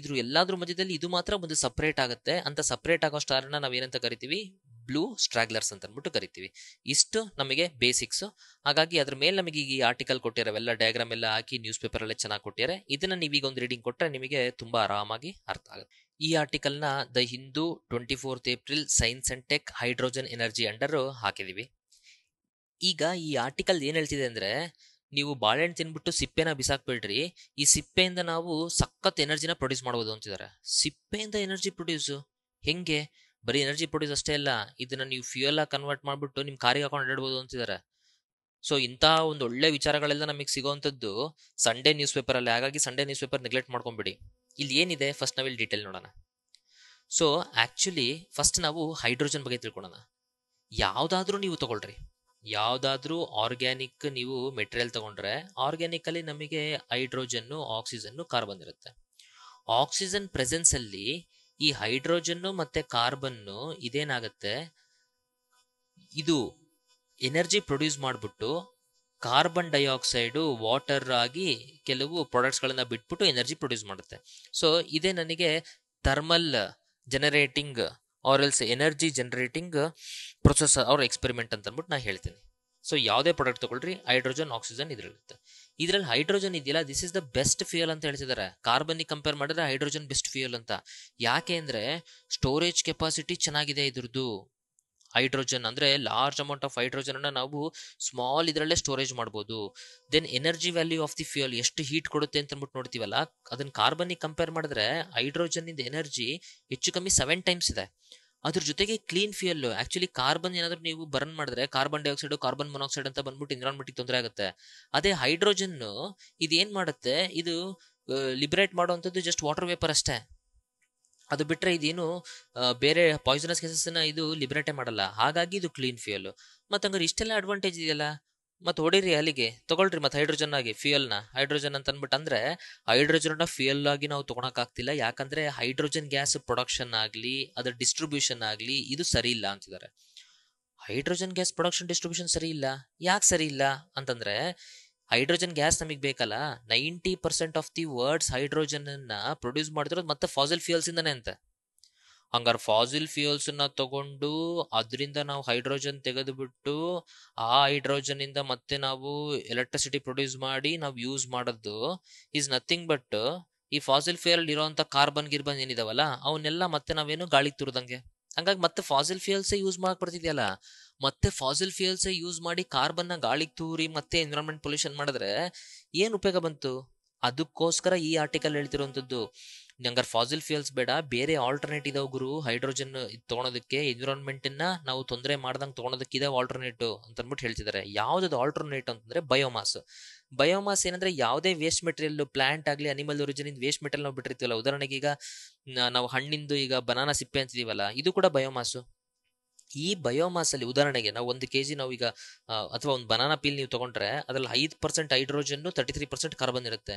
ಇದ್ರ ಎಲ್ಲಾದ್ರೂ ಮಧ್ಯದಲ್ಲಿ ಇದು ಮಾತ್ರ ಒಂದು ಸಪ್ರೇಟ್ ಆಗುತ್ತೆ ಅಂತ ಸಪ್ರೇಟ್ ಆಗೋ ಸ್ಟಾರ್ನ ನಾವೇನಂತ ಕರಿತೀವಿ ಬ್ಲೂ ಸ್ಟ್ರಾಗ್ಲರ್ಸ್ ಅಂತ ಅಂದ್ಬಿಟ್ಟು ಕರಿತೀವಿ ಇಷ್ಟು ನಮಗೆ ಬೇಸಿಕ್ಸ್ ಹಾಗಾಗಿ ಅದ್ರ ಮೇಲೆ ನಮಗೆ ಈ ಆರ್ಟಿಕಲ್ ಕೊಟ್ಟಿರೋವೆಲ್ಲ ಡಯಾಗ್ರಾಮ್ ಎಲ್ಲ ಹಾಕಿ ನ್ಯೂಸ್ ಪೇಪರ್ ಎಲ್ಲ ಚೆನ್ನಾಗಿ ಕೊಟ್ಟಿದ್ದಾರೆ ಇದನ್ನ ನೀವೀಗ ಒಂದು ರೀಡಿಂಗ್ ಕೊಟ್ಟರೆ ನಿಮಗೆ ತುಂಬಾ ಆರಾಮಾಗಿ ಅರ್ಥ ಆಗುತ್ತೆ ಈ ಆರ್ಟಿಕಲ್ನ the Hindu twenty fourth April science and tech hydrogen energy under ಹಾಕಿದೀವಿ ಈಗ ಈ ಆರ್ಟಿಕಲ್ ಏನು ಹೇಳ್ತಿದೆ ಅಂದರೆ ನೀವು ಬಾಳೆಹಣ್ಣು ತಿನ್ಬಿಟ್ಟು ಸಿಪ್ಪೆನ ಬಿಸಾಕ್ಬಿಡ್ರಿ ಈ ಸಿಪ್ಪೆಯಿಂದ ನಾವು ಸಖತ್ ಎನರ್ಜಿನ ಪ್ರೊಡ್ಯೂಸ್ ಮಾಡ್ಬೋದು ಅಂತಿದ್ದಾರೆ ಸಿಪ್ಪೆಯಿಂದ ಎನರ್ಜಿ ಪ್ರೊಡ್ಯೂಸು ಹೆಂಗೆ ಬರೀ ಎನರ್ಜಿ ಪ್ರೊಡ್ಯೂಸ್ ಅಷ್ಟೇ ಅಲ್ಲ ಇದನ್ನ ನೀವು ಫ್ಯೂಯಲ್ ಆಗಿ ಕನ್ವರ್ಟ್ ಮಾಡಿಬಿಟ್ಟು ನಿಮ್ಮ ಕಾರಿಗೆ ಹಾಕೊಂಡು ಅಡ್ಡಾಡ್ಬೋದು ಅಂತಿದ್ದಾರೆ ಸೊ ಇಂತಹ ಒಂದು ಒಳ್ಳೆ ವಿಚಾರಗಳೆಲ್ಲ ನಮಗೆ ಸಿಗೋವಂಥದ್ದು ಸಂಡೇ ನ್ಯೂಸ್ ಪೇಪರ್ ಅಲ್ಲಿ ಹಾಗಾಗಿ ಸಂಡೇ ನ್ಯೂಸ್ ಪೇಪರ್ ನೆಗ್ಲೆಕ್ಟ್ ಮಾಡ್ಕೊಂಬಿಡಿ ಇಲ್ಲಿ ಏನಿದೆ ಫಸ್ಟ್ ಇಲ್ಲಿ ಡೀಟೇಲ್ ನೋಡೋಣ ಸೊ ಆಕ್ಚುಲಿ ಫಸ್ಟ್ ನಾವು ಹೈಡ್ರೋಜನ್ ಬಗ್ಗೆ ತಿಳ್ಕೊಳೋಣ ಯಾವುದಾದ್ರೂ ನೀವು ತಗೊಳ್ರಿ ಯಾವುದಾದ್ರೂ ಆರ್ಗ್ಯಾನಿಕ್ ನೀವು ಮೆಟೀರಿಯಲ್ ತಗೊಂಡ್ರೆ ಅಲ್ಲಿ ನಮಗೆ ಹೈಡ್ರೋಜನ್ನು ಆಕ್ಸಿಜನ್ನು ಕಾರ್ಬನ್ ಇರುತ್ತೆ ಆಕ್ಸಿಜನ್ ಪ್ರೆಸೆನ್ಸ್ ಅಲ್ಲಿ ಈ ಹೈಡ್ರೋಜನ್ನು ಮತ್ತೆ ಕಾರ್ಬನ್ನು ಇದೇನಾಗತ್ತೆ ಇದು ಎನರ್ಜಿ ಪ್ರೊಡ್ಯೂಸ್ ಮಾಡಿಬಿಟ್ಟು ಕಾರ್ಬನ್ ಡೈಆಕ್ಸೈಡು ವಾಟರ್ ಆಗಿ ಕೆಲವು ಪ್ರಾಡಕ್ಟ್ಸ್ಗಳನ್ನು ಬಿಟ್ಬಿಟ್ಟು ಎನರ್ಜಿ ಪ್ರೊಡ್ಯೂಸ್ ಮಾಡುತ್ತೆ ಸೊ ಇದೇ ನನಗೆ thermal generating or else energy generating process ಅವ್ರ ಎಕ್ಸ್ಪೆರಿಮೆಂಟ್ ಅಂತ ಅಂದ್ಬಿಟ್ಟು ನಾನು ಹೇಳ್ತೀನಿ ಸೊ ಯಾವುದೇ ಪ್ರಾಡಕ್ಟ್ ತೊಗೊಳ್ರಿ ಹೈಡ್ರೋಜನ್ ಆಕ್ಸಿಜನ್ ಇದಿರುತ್ತೆ ಇದರಲ್ಲಿ ಹೈಡ್ರೋಜನ್ ಇದೆಯಲ್ಲ this is the best fuel ಅಂತ ಹೇಳ್ತಿದ್ದಾರೆ ಕಾರ್ಬನ್ ಕಂಪೇರ್ ಮಾಡಿದ್ರೆ ಹೈಡ್ರೋಜನ್ ಬೆಸ್ಟ್ ಫ್ಯೂಯಲ್ ಅಂತ ಯಾಕೆ ಅಂದ್ರೆ ಸ್ಟೋರೇಜ್ ಕೆಪಾಸಿಟಿ ಚೆನ್ನಾಗಿದೆ ಇದ್ರದ್ದು ಹೈಡ್ರೋಜನ್ ಅಂದ್ರೆ ಲಾರ್ಜ್ ಅಮೌಂಟ್ ಆಫ್ ಹೈಡ್ರೋಜನ್ ಅನ್ನ ನಾವು ಸ್ಮಾಲ್ ಇದರಲ್ಲೇ ಸ್ಟೋರೇಜ್ ಮಾಡ್ಬೋದು then energy value of the fuel ಎಷ್ಟು ಹೀಟ್ ಕೊಡುತ್ತೆ ಅಂತ ಅಂದ್ಬಿಟ್ಟು ನೋಡ್ತೀವಲ್ಲ ಅದನ್ನ ಕಾರ್ಬನ್ಗೆ ಕಂಪೇರ್ ಮಾಡಿದ್ರೆ ಹೈಡ್ರೋಜನ್ ಇಂದ ಎನರ್ಜಿ ಹೆಚ್ಚು ಕಮ್ಮಿ ಸೆವೆನ್ ಟೈಮ್ಸ್ ಇದೆ ಅದ್ರ ಜೊತೆಗೆ ಕ್ಲೀನ್ ಫ್ಯೂಯಲ್ ಆಕ್ಚುಲಿ ಕಾರ್ಬನ್ ಏನಾದರೂ ನೀವು ಬರ್ನ್ ಮಾಡಿದ್ರೆ ಕಾರ್ಬನ್ ಡೈಆಕ್ಸೈಡ್ ಕಾರ್ಬನ್ ಮೊನಾಕ್ಸೈಡ್ ಅಂತ ಬಂದ್ಬಿಟ್ಟು ಎನ್ವಿರಾನ್ಮೆಂಟ್ಗೆ ತೊಂದರೆ ಆಗುತ್ತೆ ಅದೇ ಹೈಡ್ರೋಜನ್ ಇದೇನ್ ಮಾಡುತ್ತೆ ಇದು ಲಿಬರೇಟ್ ಮಾಡುವಂಥದ್ದು ಜಸ್ಟ್ ವಾಟರ್ ವೇಪರ್ ಅಷ್ಟೇ ಅದು ಬಿಟ್ಟರೆ ಇದೇನು ಬೇರೆ ಪಾಯ್ಸನಸ್ ಗ್ಯಾಸಸ್ನ ಇದು ಲಿಬರೇಟೇ ಮಾಡಲ್ಲ ಹಾಗಾಗಿ ಇದು ಕ್ಲೀನ್ ಫ್ಯೂಯಲ್ ಮತ್ತು ಹಂಗಾರೆ ಇಷ್ಟೆಲ್ಲ ಅಡ್ವಾಂಟೇಜ್ ಇದೆಯಲ್ಲ ಮತ್ತು ಹೊಡೀರಿ ಅಲ್ಲಿಗೆ ತಗೊಳ್ರಿ ಮತ್ತೆ ಹೈಡ್ರೋಜನ್ ಆಗಿ ಫ್ಯೂಯಲ್ನ ಹೈಡ್ರೋಜನ್ ಅಂತ ಅಂದ್ಬಿಟ್ಟು ಅಂದ್ರೆ ಹೈಡ್ರೋಜನ್ನ ಫ್ಯೂಯಲ್ ಆಗಿ ನಾವು ಆಗ್ತಿಲ್ಲ ಯಾಕಂದ್ರೆ ಹೈಡ್ರೋಜನ್ ಗ್ಯಾಸ್ ಪ್ರೊಡಕ್ಷನ್ ಆಗಲಿ ಅದರ ಡಿಸ್ಟ್ರಿಬ್ಯೂಷನ್ ಆಗಲಿ ಇದು ಸರಿ ಇಲ್ಲ ಅಂತಿದ್ದಾರೆ ಹೈಡ್ರೋಜನ್ ಗ್ಯಾಸ್ ಪ್ರೊಡಕ್ಷನ್ ಡಿಸ್ಟ್ರಿಬ್ಯೂಷನ್ ಸರಿ ಇಲ್ಲ ಯಾಕೆ ಸರಿ ಇಲ್ಲ ಅಂತಂದ್ರೆ ಹೈಡ್ರೋಜನ್ ಗ್ಯಾಸ್ ನಮಗೆ ಬೇಕಲ್ಲ ninety percent of the world's hydrogen ಅನ್ನ ಪ್ರೊಡ್ಯೂಸ್ ಮಾಡ್ತಿರೋದು ಮತ್ತೆ ಫಾಸಲ್ ಫ್ಯೂಯಲ್ಸ್ ಇಂದಾನೆ ಅಂತೆ ಹಂಗಾರೆ ಫಾಸಿಲ್ ಫ್ಯೂಯಲ್ಸ್ ನ ತಗೊಂಡು ಅದರಿಂದ ನಾವು ಹೈಡ್ರೋಜನ್ ತೆಗೆದುಬಿಟ್ಟು ಆ ಹೈಡ್ರೋಜನ್ ಇಂದ ಮತ್ತೆ ನಾವು ಎಲೆಕ್ಟ್ರಿಸಿಟಿ ಪ್ರೊಡ್ಯೂಸ್ ಮಾಡಿ ನಾವು ಯೂಸ್ ಮಾಡೋದು ಈಸ್ ನಥಿಂಗ್ ಬಟ್ ಈ ಫಾಸಿಲ್ ಫ್ಯೂಯಲ್ ಇರೋಂಥ ಕಾರ್ಬನ್ ಗಿರ್ಬನ್ ಏನಿದಾವಲ್ಲ ಅವನ್ನೆಲ್ಲ ಮತ್ತೆ ನಾವೇನು ಗಾಳಿಗೆ ತುರ್ದಂಗೆ ಹಂಗಾಗಿ ಮತ್ತೆ ಫಾಸಿಲ್ ಫ್ಯೂಯಲ್ಸ್ ಯೂಸ್ ಮಾಡಕ್ ಬರ್ತಿದ್ಯಾಲ ಮತ್ತೆ ಫಾಸಿಲ್ ಫ್ಯೂಯಲ್ಸ್ ಯೂಸ್ ಮಾಡಿ ಕಾರ್ಬನ್ನ ಗಾಳಿಗೆ ತೂರಿ ಮತ್ತೆ ಎನ್ವಿರಾನ್ಮೆಂಟ್ ಪೊಲ್ಯೂಷನ್ ಮಾಡಿದ್ರೆ ಏನು ಉಪಯೋಗ ಬಂತು ಅದಕ್ಕೋಸ್ಕರ ಈ ಆರ್ಟಿಕಲ್ ಹೇಳ್ತಿರುವಂಥದ್ದು ನಂಗರ್ ಫಾಸಿಲ್ ಫ್ಯೂಯಲ್ಸ್ ಬೇಡ ಬೇರೆ ಆಲ್ಟರ್ನೇಟ್ ಇದಾವ ಗುರು ಹೈಡ್ರೋಜನ್ ತೊಗೊಳೋದಕ್ಕೆ ಎನ್ವಿರಾನ್ಮೆಂಟ್ ನಾವು ತೊಂದರೆ ಮಾಡ್ದಂಗೆ ತಗೊಳೋದಕ್ಕೆ ಇದಾವ ಆಲ್ಟರ್ನೇಟ್ ಅಂತ ಅಂದ್ಬಿಟ್ಟು ಹೇಳ್ತಿದ್ದಾರೆ ಯಾವ್ದು ಆಲ್ಟರ್ನೇಟ್ ಅಂತಂದ್ರೆ ಬಯೋಮಾಸ್ ಬಯೋಮಾಸ್ ಏನಂದ್ರೆ ಯಾವುದೇ ವೇಸ್ಟ್ ಮೆಟೀರಿಯಲ್ ಪ್ಲಾಂಟ್ ಆಗಲಿ ಅನಿಮಲ್ ಒರಿಜಿನ್ ವೇಸ್ಟ್ ಮೆಟೀರಿಯಲ್ ನಾವು ಬಿಟ್ಟಿರ್ತೀವಲ್ಲ ಉದಾಹರಣೆಗೆ ಈಗ ನಾವು ಹಣ್ಣಿಂದು ಈಗ ಬನಾನಾ ಸಿಪ್ಪೆ ಅಂತಿದೀವಲ್ಲ ಇದು ಕೂಡ ಬಯೋಮಾಸು ಈ ಬಯೋಮಾಸ್ ಅಲ್ಲಿ ಉದಾಹರಣೆಗೆ ನಾವು ಒಂದು ಕೆಜಿ ನಾವು ಈಗ ಅಥವಾ ಒಂದು ಬನಾನಾ ಪೀಲ್ ನೀವು ತಗೊಂಡ್ರೆ ಅದ್ರಲ್ಲಿ ಐದು percent hydrogen thirty three percent carbon ಇರುತ್ತೆ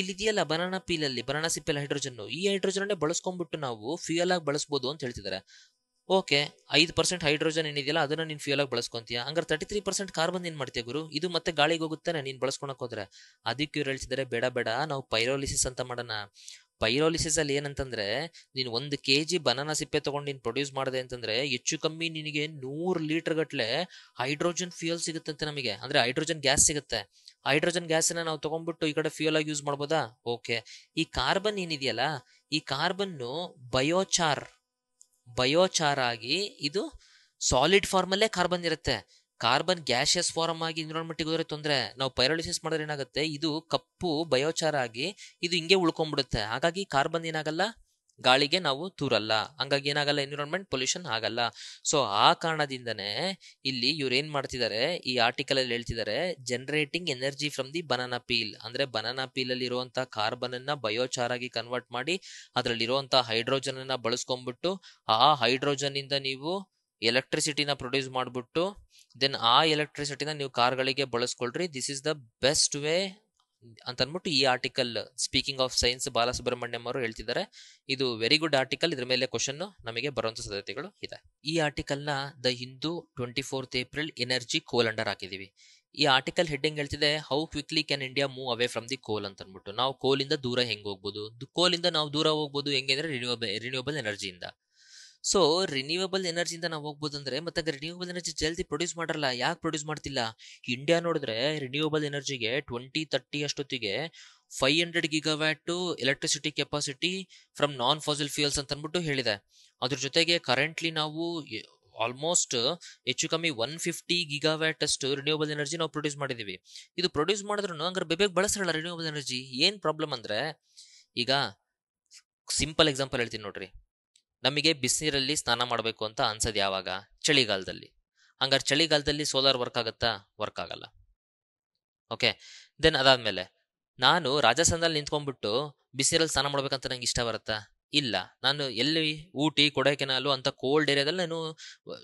ಇಲ್ಲಿ ಇದೆಯಲ್ಲ ಬನಾನಾ ಪೀಲ್ ಅಲ್ಲಿ ಬನಾನಾ ಸಿಪ್ಪೆಲ್ಲ ಹೈಡ್ರೋಜನ್ ಈ ಹೈಡ್ರೋಜನ್ ಬಳಸ್ಕೊಂಡ್ಬಿಟ್ಟು ನಾವು ಫ್ಯೂಯಲ್ ಆಗಿ ಬಳಸಬಹುದು ಅಂತ ಹೇಳ್ತಿದ್ದಾರೆ ಓಕೆ ಐದು ಪರ್ಸೆಂಟ್ ಹೈಡ್ರೋಜನ್ ಏನಿದೆಯಲ್ಲ ಅದನ್ನ ನೀನು ಫ್ಯೂಯಲ್ ಆಗಿ ಬಳಸ್ಕೊಂತೀಯ ಹಂಗಾರೆ ತರ್ಟಿ ತ್ರೀ ಪರ್ಸೆಂಟ್ ಕಾರ್ಬನ್ ಏನು ಮಾಡ್ತೀಯ ಗುರು ಇದು ಮತ್ತೆ ಗಾಳಿಗೆ ಹೋಗುತ್ತೆ ನೀನು ಬಳಸ್ಕೊಳಕ್ ಹೋದ್ರೆ ಅದಕ್ಕೆ ಇವ್ರು ಹೇಳ್ತಿದ್ದಾರೆ ಬೇಡ ಬೇಡ ನಾವು ಪೈರೋಲಿಸಿಸ್ ಅಂತ ಮಾಡೋಣ ಪೈರೋಲಿಸಿಸ್ ಅಲ್ಲಿ ಏನಂತಂದ್ರೆ ನೀನು ಒಂದು ಕೆ ಜಿ ಬನಾನಾ ಸಿಪ್ಪೆ ತಗೊಂಡು ನೀನು ಪ್ರೊಡ್ಯೂಸ್ ಮಾಡಿದೆ ಅಂತಂದ್ರೆ ಹೆಚ್ಚು ಕಮ್ಮಿ ನಿನಗೆ ನೂರು ಲೀಟರ್ ಗಟ್ಲೆ ಹೈಡ್ರೋಜನ್ ಫ್ಯೂಯಲ್ ಸಿಗುತ್ತಂತೆ ನಮಗೆ ಅಂದ್ರೆ ಹೈಡ್ರೋಜನ್ ಗ್ಯಾಸ್ ಸಿಗುತ್ತೆ ಹೈಡ್ರೋಜನ್ ಗ್ಯಾಸನ್ನ ನಾವು ತಗೊಂಡ್ಬಿಟ್ಟು ಈ ಕಡೆ ಫ್ಯೂಯಲ್ ಆಗಿ ಯೂಸ್ ಮಾಡ್ಬೋದಾ ಓಕೆ ಈ ಕಾರ್ಬನ್ ಏನಿದೆಯಲ್ಲ ಈ ಕಾರ್ಬನ್ನು ಬಯೋಚಾರ್ ಬಯೋಚಾರ್ ಆಗಿ ಇದು ಸಾಲಿಡ್ ಫಾರ್ಮಲ್ಲೇ ಕಾರ್ಬನ್ ಇರುತ್ತೆ ಕಾರ್ಬನ್ ಗ್ಯಾಶಿಯಸ್ ಫಾರಮ್ ಆಗಿ ಎನ್ವಿರಾನ್ಮೆಂಟ್ಗೆ ಹೋದ್ರೆ ತೊಂದರೆ ನಾವು ಪೈರಾಲಿಸಿಸ್ ಮಾಡಿದ್ರೆ ಏನಾಗುತ್ತೆ ಇದು ಕಪ್ಪು ಬಯೋಚಾರ್ ಆಗಿ ಇದು ಹಿಂಗೆ ಉಳ್ಕೊಂಡ್ಬಿಡುತ್ತೆ ಹಾಗಾಗಿ ಕಾರ್ಬನ್ ಏನಾಗಲ್ಲ ಗಾಳಿಗೆ ನಾವು ತೂರಲ್ಲ ಹಂಗಾಗಿ ಏನಾಗಲ್ಲ ಎನ್ವಿರಾನ್ಮೆಂಟ್ ಪೊಲ್ಯೂಷನ್ ಆಗಲ್ಲ ಸೊ ಆ ಕಾರಣದಿಂದನೇ ಇಲ್ಲಿ ಇವ್ರು ಏನ್ ಮಾಡ್ತಿದ್ದಾರೆ ಈ ಆರ್ಟಿಕಲ್ ಅಲ್ಲಿ ಹೇಳ್ತಿದ್ದಾರೆ generating energy from the banana peel ಅಂದ್ರೆ ಬನಾನಾ ಪೀಲ್ ಅಲ್ಲಿ ಇರುವಂತಹ ಕಾರ್ಬನ್ ಅನ್ನ ಬಯೋಚಾರ್ ಆಗಿ ಕನ್ವರ್ಟ್ ಮಾಡಿ ಅದರಲ್ಲಿ ಇರುವಂತಹ ಹೈಡ್ರೋಜನ್ ಅನ್ನ ಬಳಸ್ಕೊಂಡ್ಬಿಟ್ಟು ಆ ಹೈಡ್ರೋಜನ್ ಇಂದ ನೀವು ಎಲೆಕ್ಟ್ರಿಸಿಟಿನ ಪ್ರೊಡ್ಯೂಸ್ ಮಾಡಿಬಿಟ್ಟು ದೆನ್ ಆ ಎಲೆಕ್ಟ್ರಿಸಿಟಿನ ನೀವು ಕಾರ್ಗಳಿಗೆ ಬಳಸ್ಕೊಳ್ರಿ this is the best way ಅಂತ ಅಂದ್ಬಿಟ್ಟು ಈ article speaking of science Balasubramaniam ಅವರು ಹೇಳ್ತಿದ್ದಾರೆ ಇದು ವೆರಿ ಗುಡ್ ಆರ್ಟಿಕಲ್ ಇದ್ರ ಮೇಲೆ ಕ್ವಶನ್ ನಮಗೆ ಬರುವಂತ ಸಾಧ್ಯತೆಗಳು ಇದೆ ಈ ಆರ್ಟಿಕಲ್ನ the Hindu twenty fourth April energy coal under ಹಾಕಿದೀವಿ ಈ ಆರ್ಟಿಕಲ್ ಹೆಡ್ಡಿಂಗ್ ಹೇಳ್ತಿದೆ how quickly can India move away from the coal ಅಂತ ಅಂದ್ಬಿಟ್ಟು ನಾವು ಕೋಲಿಂದ ದೂರ ಹೆಂಗೆ ಹೋಗ್ಬೋದು ಕೋಲಿಂದ ನಾವು ದೂರ ಹೋಗ್ಬೋದು ಹೆಂಗೆ ಅಂದ್ರೆ ರಿನ್ಯೂಬಲ್ ರಿನ್ಯೂಬಲ್ ಎನರ್ಜಿಯಿಂದ ಸೊ ರಿನ್ಯೂವಬಲ್ ಅಂತ ನಾವು ಹೋಗ್ಬೋದು ಅಂದ್ರೆ ಮತ್ತೆ ರಿನ್ಯೂವಬಲ್ ಎನರ್ಜಿ ಜಲ್ದಿ ಪ್ರೊಡ್ಯೂಸ್ ಮಾಡಲ್ಲ ಯಾಕೆ ಪ್ರೊಡ್ಯೂಸ್ ಮಾಡ್ತಿಲ್ಲ ಇಂಡಿಯಾ ನೋಡಿದ್ರೆ ರಿನ್ಯೂವಬಲ್ ಎನರ್ಜಿಗೆ ಟ್ವೆಂಟಿ ತರ್ಟಿ ಅಷ್ಟೊತ್ತಿಗೆ five hundred gigawatt electricity capacity from non fossil fuels ಅಂತ ಅಂದ್ಬಿಟ್ಟು ಹೇಳಿದೆ ಅದ್ರ ಜೊತೆಗೆ ಕರೆಂಟ್ಲಿ ನಾವು ಆಲ್ಮೋಸ್ಟ್ ಹೆಚ್ಚು ಕಮ್ಮಿ ಒನ್ ಫಿಫ್ಟಿ ಗಿಗಾವ್ಯಾಟ್ ಅಷ್ಟು ರಿನ್ಯೂವಬಲ್ ಎನರ್ಜಿ ನಾವು ಪ್ರೊಡ್ಯೂಸ್ ಮಾಡಿದೀವಿ ಇದು ಪ್ರೊಡ್ಯೂಸ್ ಮಾಡಿದ್ರು ಹಂಗಾರೆ ಬೇಬೇಗೆ ಬಳಸಲ್ಲ ರಿನ್ಯೂವಬಲ್ ಎನರ್ಜಿ ಏನು ಪ್ರಾಬ್ಲಮ್ ಅಂದ್ರೆ ಈಗ ಸಿಂಪಲ್ ಎಕ್ಸಾಂಪಲ್ ಹೇಳ್ತೀನಿ ನೋಡ್ರಿ ನಮಗೆ ಬಿಸಿನೀರಲ್ಲಿ ಸ್ನಾನ ಮಾಡಬೇಕು ಅಂತ ಅನ್ಸೋದು ಯಾವಾಗ ಚಳಿಗಾಲದಲ್ಲಿ ಹಂಗಾರೆ ಚಳಿಗಾಲದಲ್ಲಿ ಸೋಲಾರ್ ವರ್ಕ್ ಆಗುತ್ತಾ ವರ್ಕ್ ಆಗಲ್ಲ ಓಕೆ ದೆನ್ ಅದಾದ್ಮೇಲೆ ನಾನು ರಾಜಸ್ಥಾನದಲ್ಲಿ ನಿಂತ್ಕೊಂಡ್ಬಿಟ್ಟು ಬಿಸಿನೀರಲ್ಲಿ ಸ್ನಾನ ಮಾಡ್ಬೇಕಂತ ನಂಗೆ ಇಷ್ಟ ಬರುತ್ತಾ ಇಲ್ಲ ನಾನು ಎಲ್ಲಿ ಊಟಿ ಕೊಡೈಕೆನಾಲು ಅಂತ ಕೋಲ್ಡ್ ಏರಿಯಾದಲ್ಲಿ ನಾನು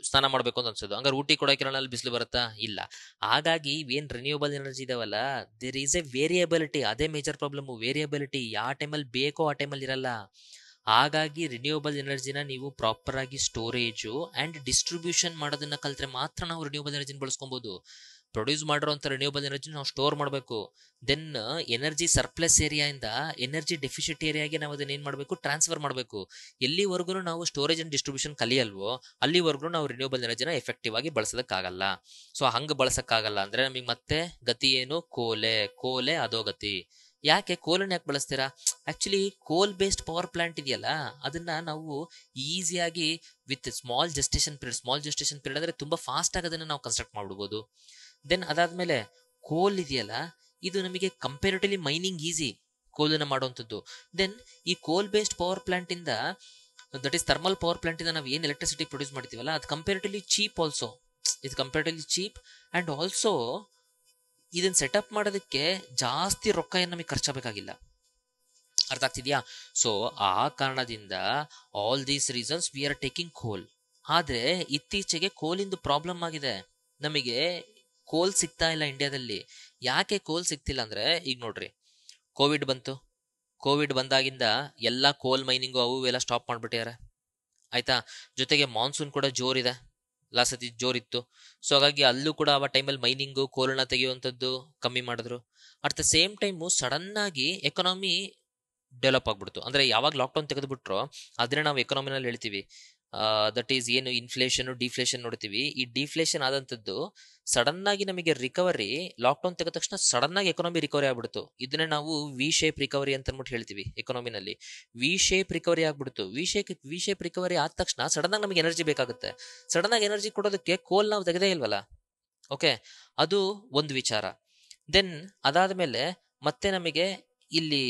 ಸ್ನಾನ ಮಾಡಬೇಕು ಅಂತ ಅನ್ಸೋದು ಹಂಗಾರೆ ಊಟಿ ಕೊಡೈಕೆನಾಲಲ್ಲಿ ಬಿಸಿಲು ಬರುತ್ತಾ ಇಲ್ಲ ಹಾಗಾಗಿ ಏನು ರಿನ್ಯೂಬಲ್ ಎನರ್ಜಿ ಇದಾವಲ್ಲ ದೇರ್ ಈಸ್ ಎ ವೇರಿಯಬಿಲಿಟಿ ಅದೇ ಮೇಜರ್ ಪ್ರಾಬ್ಲಮ್ ವೇರಿಯಬಿಲಿಟಿ ಯಾವ ಟೈಮಲ್ಲಿ ಬೇಕೋ ಆ ಟೈಮಲ್ಲಿ ಇರಲ್ಲ ಹಾಗಾಗಿ ರಿನ್ಯೂಬಲ್ ಎನರ್ಜಿನ ನೀವು ಪ್ರಾಪರ್ ಆಗಿ ಸ್ಟೋರೇಜು ಅಂಡ್ ಡಿಸ್ಟ್ರಿಬ್ಯೂಷನ್ ಮಾಡೋದನ್ನ ಕಲ್ತ್ರೆ ಮಾತ್ರ ನಾವು ರಿನ್ಯೂಬಲ್ ಎನರ್ಜಿನ ಬಳಸ್ಕೊಬಹುದು ಪ್ರೊಡ್ಯೂಸ್ ಮಾಡಿರೋಂಥ ರಿನ್ಯೂಬಲ್ ಎನರ್ಜಿ ನಾವು ಸ್ಟೋರ್ ಮಾಡಬೇಕು ದೆನ್ ಎನರ್ಜಿ ಸರ್ಪ್ಲಸ್ ಏರಿಯಾಯಿಂದ ಎನರ್ಜಿ ಡೆಫಿಷಿಟ್ ಏರಿಯಾಗೆ ನಾವು ಅದನ್ನ ಏನ್ ಮಾಡಬೇಕು ಟ್ರಾನ್ಸ್ಫರ್ ಮಾಡಬೇಕು ಎಲ್ಲಿವರೆಗೂ ನಾವು ಸ್ಟೋರೇಜ್ ಅಂಡ್ ಡಿಸ್ಟ್ರಿಬ್ಯೂಷನ್ ಕಲಿಯಲ್ವೋ ಅಲ್ಲಿವರೆಗೂ ನಾವು ರಿನ್ಯೂಬಲ್ ಎನರ್ಜಿನ ಎಫೆಕ್ಟಿವ್ ಆಗಿ ಬಳಸೋದಕ್ಕಾಗಲ್ಲ ಸೊ ಹಂಗೆ ಬಳಸೋಕ್ಕಾಗಲ್ಲ ಅಂದ್ರೆ ನಮಗೆ ಮತ್ತೆ ಗತಿ ಏನು ಕೋಲೆ ಕೋಲೆ ಅದೋ ಗತಿ ಯಾಕೆ ಕೋಲನ್ನ ಯಾಕೆ ಬಳಸ್ತೀರಾ actually coal based power plant ಇದೆಯಲ್ಲ ಅದನ್ನ ನಾವು ಈಸಿಯಾಗಿ with small gestation period small gestation period ಅಂದ್ರೆ ತುಂಬಾ ಫಾಸ್ಟ್ ಆಗಿ ಅದನ್ನ ನಾವು ಕನ್ಸ್ಟ್ರಕ್ಟ್ ಮಾಡ್ಬಿಡ್ಬೋದು ದೆನ್ ಅದಾದ್ಮೇಲೆ ಕೋಲ್ ಇದೆಯಲ್ಲ ಇದು ನಮಗೆ ಕಂಪೇರಿಟಿವ್ಲಿ ಮೈನಿಂಗ್ ಈಸಿ ಕೋಲನ್ನ ಮಾಡುವಂಥದ್ದು ದೆನ್ ಈ ಕೋಲ್ ಬೇಸ್ಡ್ ಪವರ್ ಪ್ಲಾಂಟ್ ಇಂದ that is thermal power plant ಇಂದ ನಾವು ಏನು ಎಲೆಕ್ಟ್ರಿಸಿಟಿ ಪ್ರೊಡ್ಯೂಸ್ ಮಾಡ್ತೀವಲ್ಲ ಅದು ಕಂಪೇರಿಟಿವ್ಲಿ ಚೀಪ್ ಆಲ್ಸೋ ಇದು ಕಂಪೇರಿಟಿವ್ಲಿ ಚೀಪ್ ಅಂಡ್ ಆಲ್ಸೋ ಇದನ್ನ ಸೆಟಪ್ ಮಾಡೋದಕ್ಕೆ ಜಾಸ್ತಿ ರೊಕ್ಕ ಏನು ನಮಗೆ ಖರ್ಚಾಗಬೇಕಾಗಿಲ್ಲ ಅರ್ಥ ಆಗ್ತಿದ್ಯಾ ಸೊ ಆ ಕಾರಣದಿಂದ all these reasons we are taking coal ಆದ್ರೆ ಇತ್ತೀಚೆಗೆ ಕೋಲಿಂದು ಪ್ರಾಬ್ಲಮ್ ಆಗಿದೆ ನಮಗೆ ಕೋಲ್ ಸಿಗ್ತಾ ಇಲ್ಲ ಇಂಡಿಯಾದಲ್ಲಿ ಯಾಕೆ ಕೋಲ್ ಸಿಗ್ತಿಲ್ಲ ಅಂದ್ರೆ ಈಗ ನೋಡ್ರಿ ಕೋವಿಡ್ ಬಂತು ಕೋವಿಡ್ ಬಂದಾಗಿಂದ ಎಲ್ಲ ಕೋಲ್ ಮೈನಿಂಗು ಅವು ಎಲ್ಲ ಸ್ಟಾಪ್ ಮಾಡ್ಬಿಟ್ಟಿದ್ದಾರೆ ಆಯ್ತಾ ಜೊತೆಗೆ ಮಾನ್ಸೂನ್ ಕೂಡ ಜೋರಿದೆ ಲಾಸ್ಟ್ ಜೋರಿತ್ತು ಸೊ ಹಾಗಾಗಿ ಅಲ್ಲೂ ಕೂಡ ಆ ಟೈಮಲ್ಲಿ ಮೈನಿಂಗು ಕೋಲನ್ನ ತೆಗೆಯುವಂಥದ್ದು ಕಮ್ಮಿ ಮಾಡಿದ್ರು at the same time sudden ಆಗಿ ಎಕನಾಮಿ ಡೆವಲಪ್ ಆಗ್ಬಿಡ್ತು ಅಂದ್ರೆ ಯಾವಾಗ ಲಾಕ್ಡೌನ್ ತೆಗೆದುಬಿಟ್ರೋ ಅದನ್ನೇ ನಾವು ಎಕನಾಮಿನಲ್ಲಿ ಹೇಳ್ತೀವಿ ದಟ್ ಈಸ್ ಏನು ಇನ್ಫ್ಲೇಷನ್ ಡಿಫ್ಲೇಷನ್ ನೋಡ್ತೀವಿ ಈ ಡಿಫ್ಲೇಷನ್ ಆದಂಥದ್ದು ಸಡನ್ ಆಗಿ ನಮಗೆ ರಿಕವರಿ ಲಾಕ್ಡೌನ್ ತೆಗೆದ ತಕ್ಷಣ ಸಡನ್ ಆಗಿ ಎಕನಾಮಿ ರಿಕವರಿ ಆಗ್ಬಿಡ್ತು ಇದನ್ನ ನಾವು ವಿ ಶೇಪ್ ರಿಕವರಿ ಅಂತ ಅಂದ್ಬಿಟ್ಟು ಹೇಳ್ತೀವಿ ಎಕನಾಮಿನಲ್ಲಿ ವಿ ಶೇಪ್ ರಿಕವರಿ ಆಗ್ಬಿಡ್ತು V shape V shape recovery ಆದ ತಕ್ಷಣ ಸಡನ್ ಆಗಿ ನಮಗೆ ಎನರ್ಜಿ ಬೇಕಾಗುತ್ತೆ ಸಡನ್ ಆಗಿ ಎನರ್ಜಿ ಕೊಡೋದಕ್ಕೆ ಕೋಲ್ ನಾವು ತೆಗೆದೇ ಇಲ್ವಲ್ಲ ಓಕೆ ಅದು ಒಂದು ವಿಚಾರ ದೆನ್ ಅದಾದ ಮೇಲೆ ಮತ್ತೆ ನಮಗೆ ಇಲ್ಲಿ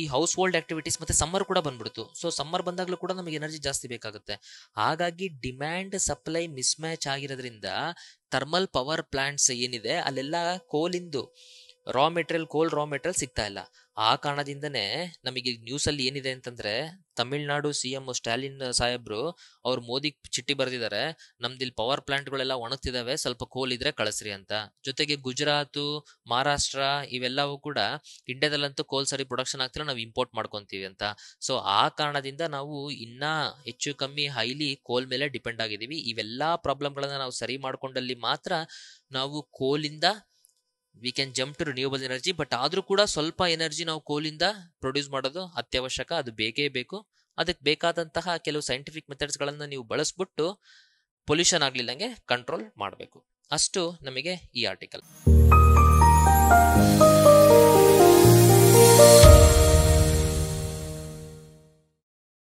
ಈ ಹೌಸ್ ಹೋಲ್ಡ್ ಆಕ್ಟಿವಿಟೀಸ್ ಮತ್ತೆ ಸಮ್ಮರ್ ಕೂಡ ಬಂದ್ಬಿಡ್ತು ಸೊ ಸಮ್ಮರ್ ಬಂದಾಗಲೂ ಕೂಡ ನಮಗೆ ಎನರ್ಜಿ ಜಾಸ್ತಿ ಬೇಕಾಗುತ್ತೆ ಹಾಗಾಗಿ ಡಿಮ್ಯಾಂಡ್ ಸಪ್ಲೈ ಮಿಸ್ ಮ್ಯಾಚ್ ಆಗಿರೋದ್ರಿಂದ ಥರ್ಮಲ್ ಪವರ್ ಪ್ಲಾಂಟ್ಸ್ ಏನಿದೆ ಅಲ್ಲೆಲ್ಲ ಕೋಲಿಂದು ರಾ ಮೆಟೀರಿಯಲ್ ಕೋಲ್ ರಾ ಮೆಟೀರಿಯಲ್ ಸಿಗ್ತಾ ಇಲ್ಲ ಆ ಕಾರಣದಿಂದನೇ ನಮಗೆ ನ್ಯೂಸ್ ಅಲ್ಲಿ ಏನಿದೆ ಅಂತಂದ್ರೆ ತಮಿಳ್ನಾಡು ಎಂ ಸ್ಟಾಲಿನ್ ಸಾಹೇಬ್ರು ಅವ್ರು ಮೋದಿ ಚಿಟ್ಟಿ ಬರೆದಿದ್ದಾರೆ ಇಲ್ಲಿ ಪವರ್ ಪ್ಲಾಂಟ್ ಗಳೆಲ್ಲ ಒಣಗ್ತಿದಾವೆ ಸ್ವಲ್ಪ ಕೋಲ್ ಇದ್ರೆ ಕಳಿಸ್ರಿ ಅಂತ ಜೊತೆಗೆ ಗುಜರಾತ್ ಮಹಾರಾಷ್ಟ್ರ ಇವೆಲ್ಲವೂ ಕೂಡ ಇಂಡಿಯಾದಲ್ಲಂತೂ ಕೋಲ್ ಸರಿ ಪ್ರೊಡಕ್ಷನ್ ಆಗ್ತಿಲ್ಲ ನಾವು ಇಂಪೋರ್ಟ್ ಮಾಡ್ಕೊತೀವಿ ಅಂತ ಸೊ ಆ ಕಾರಣದಿಂದ ನಾವು ಇನ್ನ ಹೆಚ್ಚು ಕಮ್ಮಿ ಹೈಲಿ ಕೋಲ್ ಮೇಲೆ ಡಿಪೆಂಡ್ ಆಗಿದ್ದೀವಿ ಇವೆಲ್ಲ ಪ್ರಾಬ್ಲಮ್ಗಳನ್ನ ನಾವು ಸರಿ ಮಾಡ್ಕೊಂಡಲ್ಲಿ ಮಾತ್ರ ನಾವು ಕೋಲಿಂದ we can jump to renewable energy but ಆದರೂ ಕೂಡ ಸ್ವಲ್ಪ ಎನರ್ಜಿ ನಾವು ಕೋಲಿಂದ ಪ್ರೊಡ್ಯೂಸ್ ಮಾಡೋದು ಅತ್ಯವಶ್ಯಕ ಅದು ಬೇಕೇ ಬೇಕು ಅದಕ್ಕೆ ಬೇಕಾದಂತಹ ಕೆಲವು ಸೈಂಟಿಫಿಕ್ ಮೆಥಡ್ಸ್ಗಳನ್ನು ನೀವು ಬಳಸ್ಬಿಟ್ಟು ಪೊಲ್ಯೂಷನ್ ಆಗ್ಲಿಲ್ಲಂಗೆ ಕಂಟ್ರೋಲ್ ಮಾಡಬೇಕು ಅಷ್ಟು ನಮಗೆ ಈ ಆರ್ಟಿಕಲ್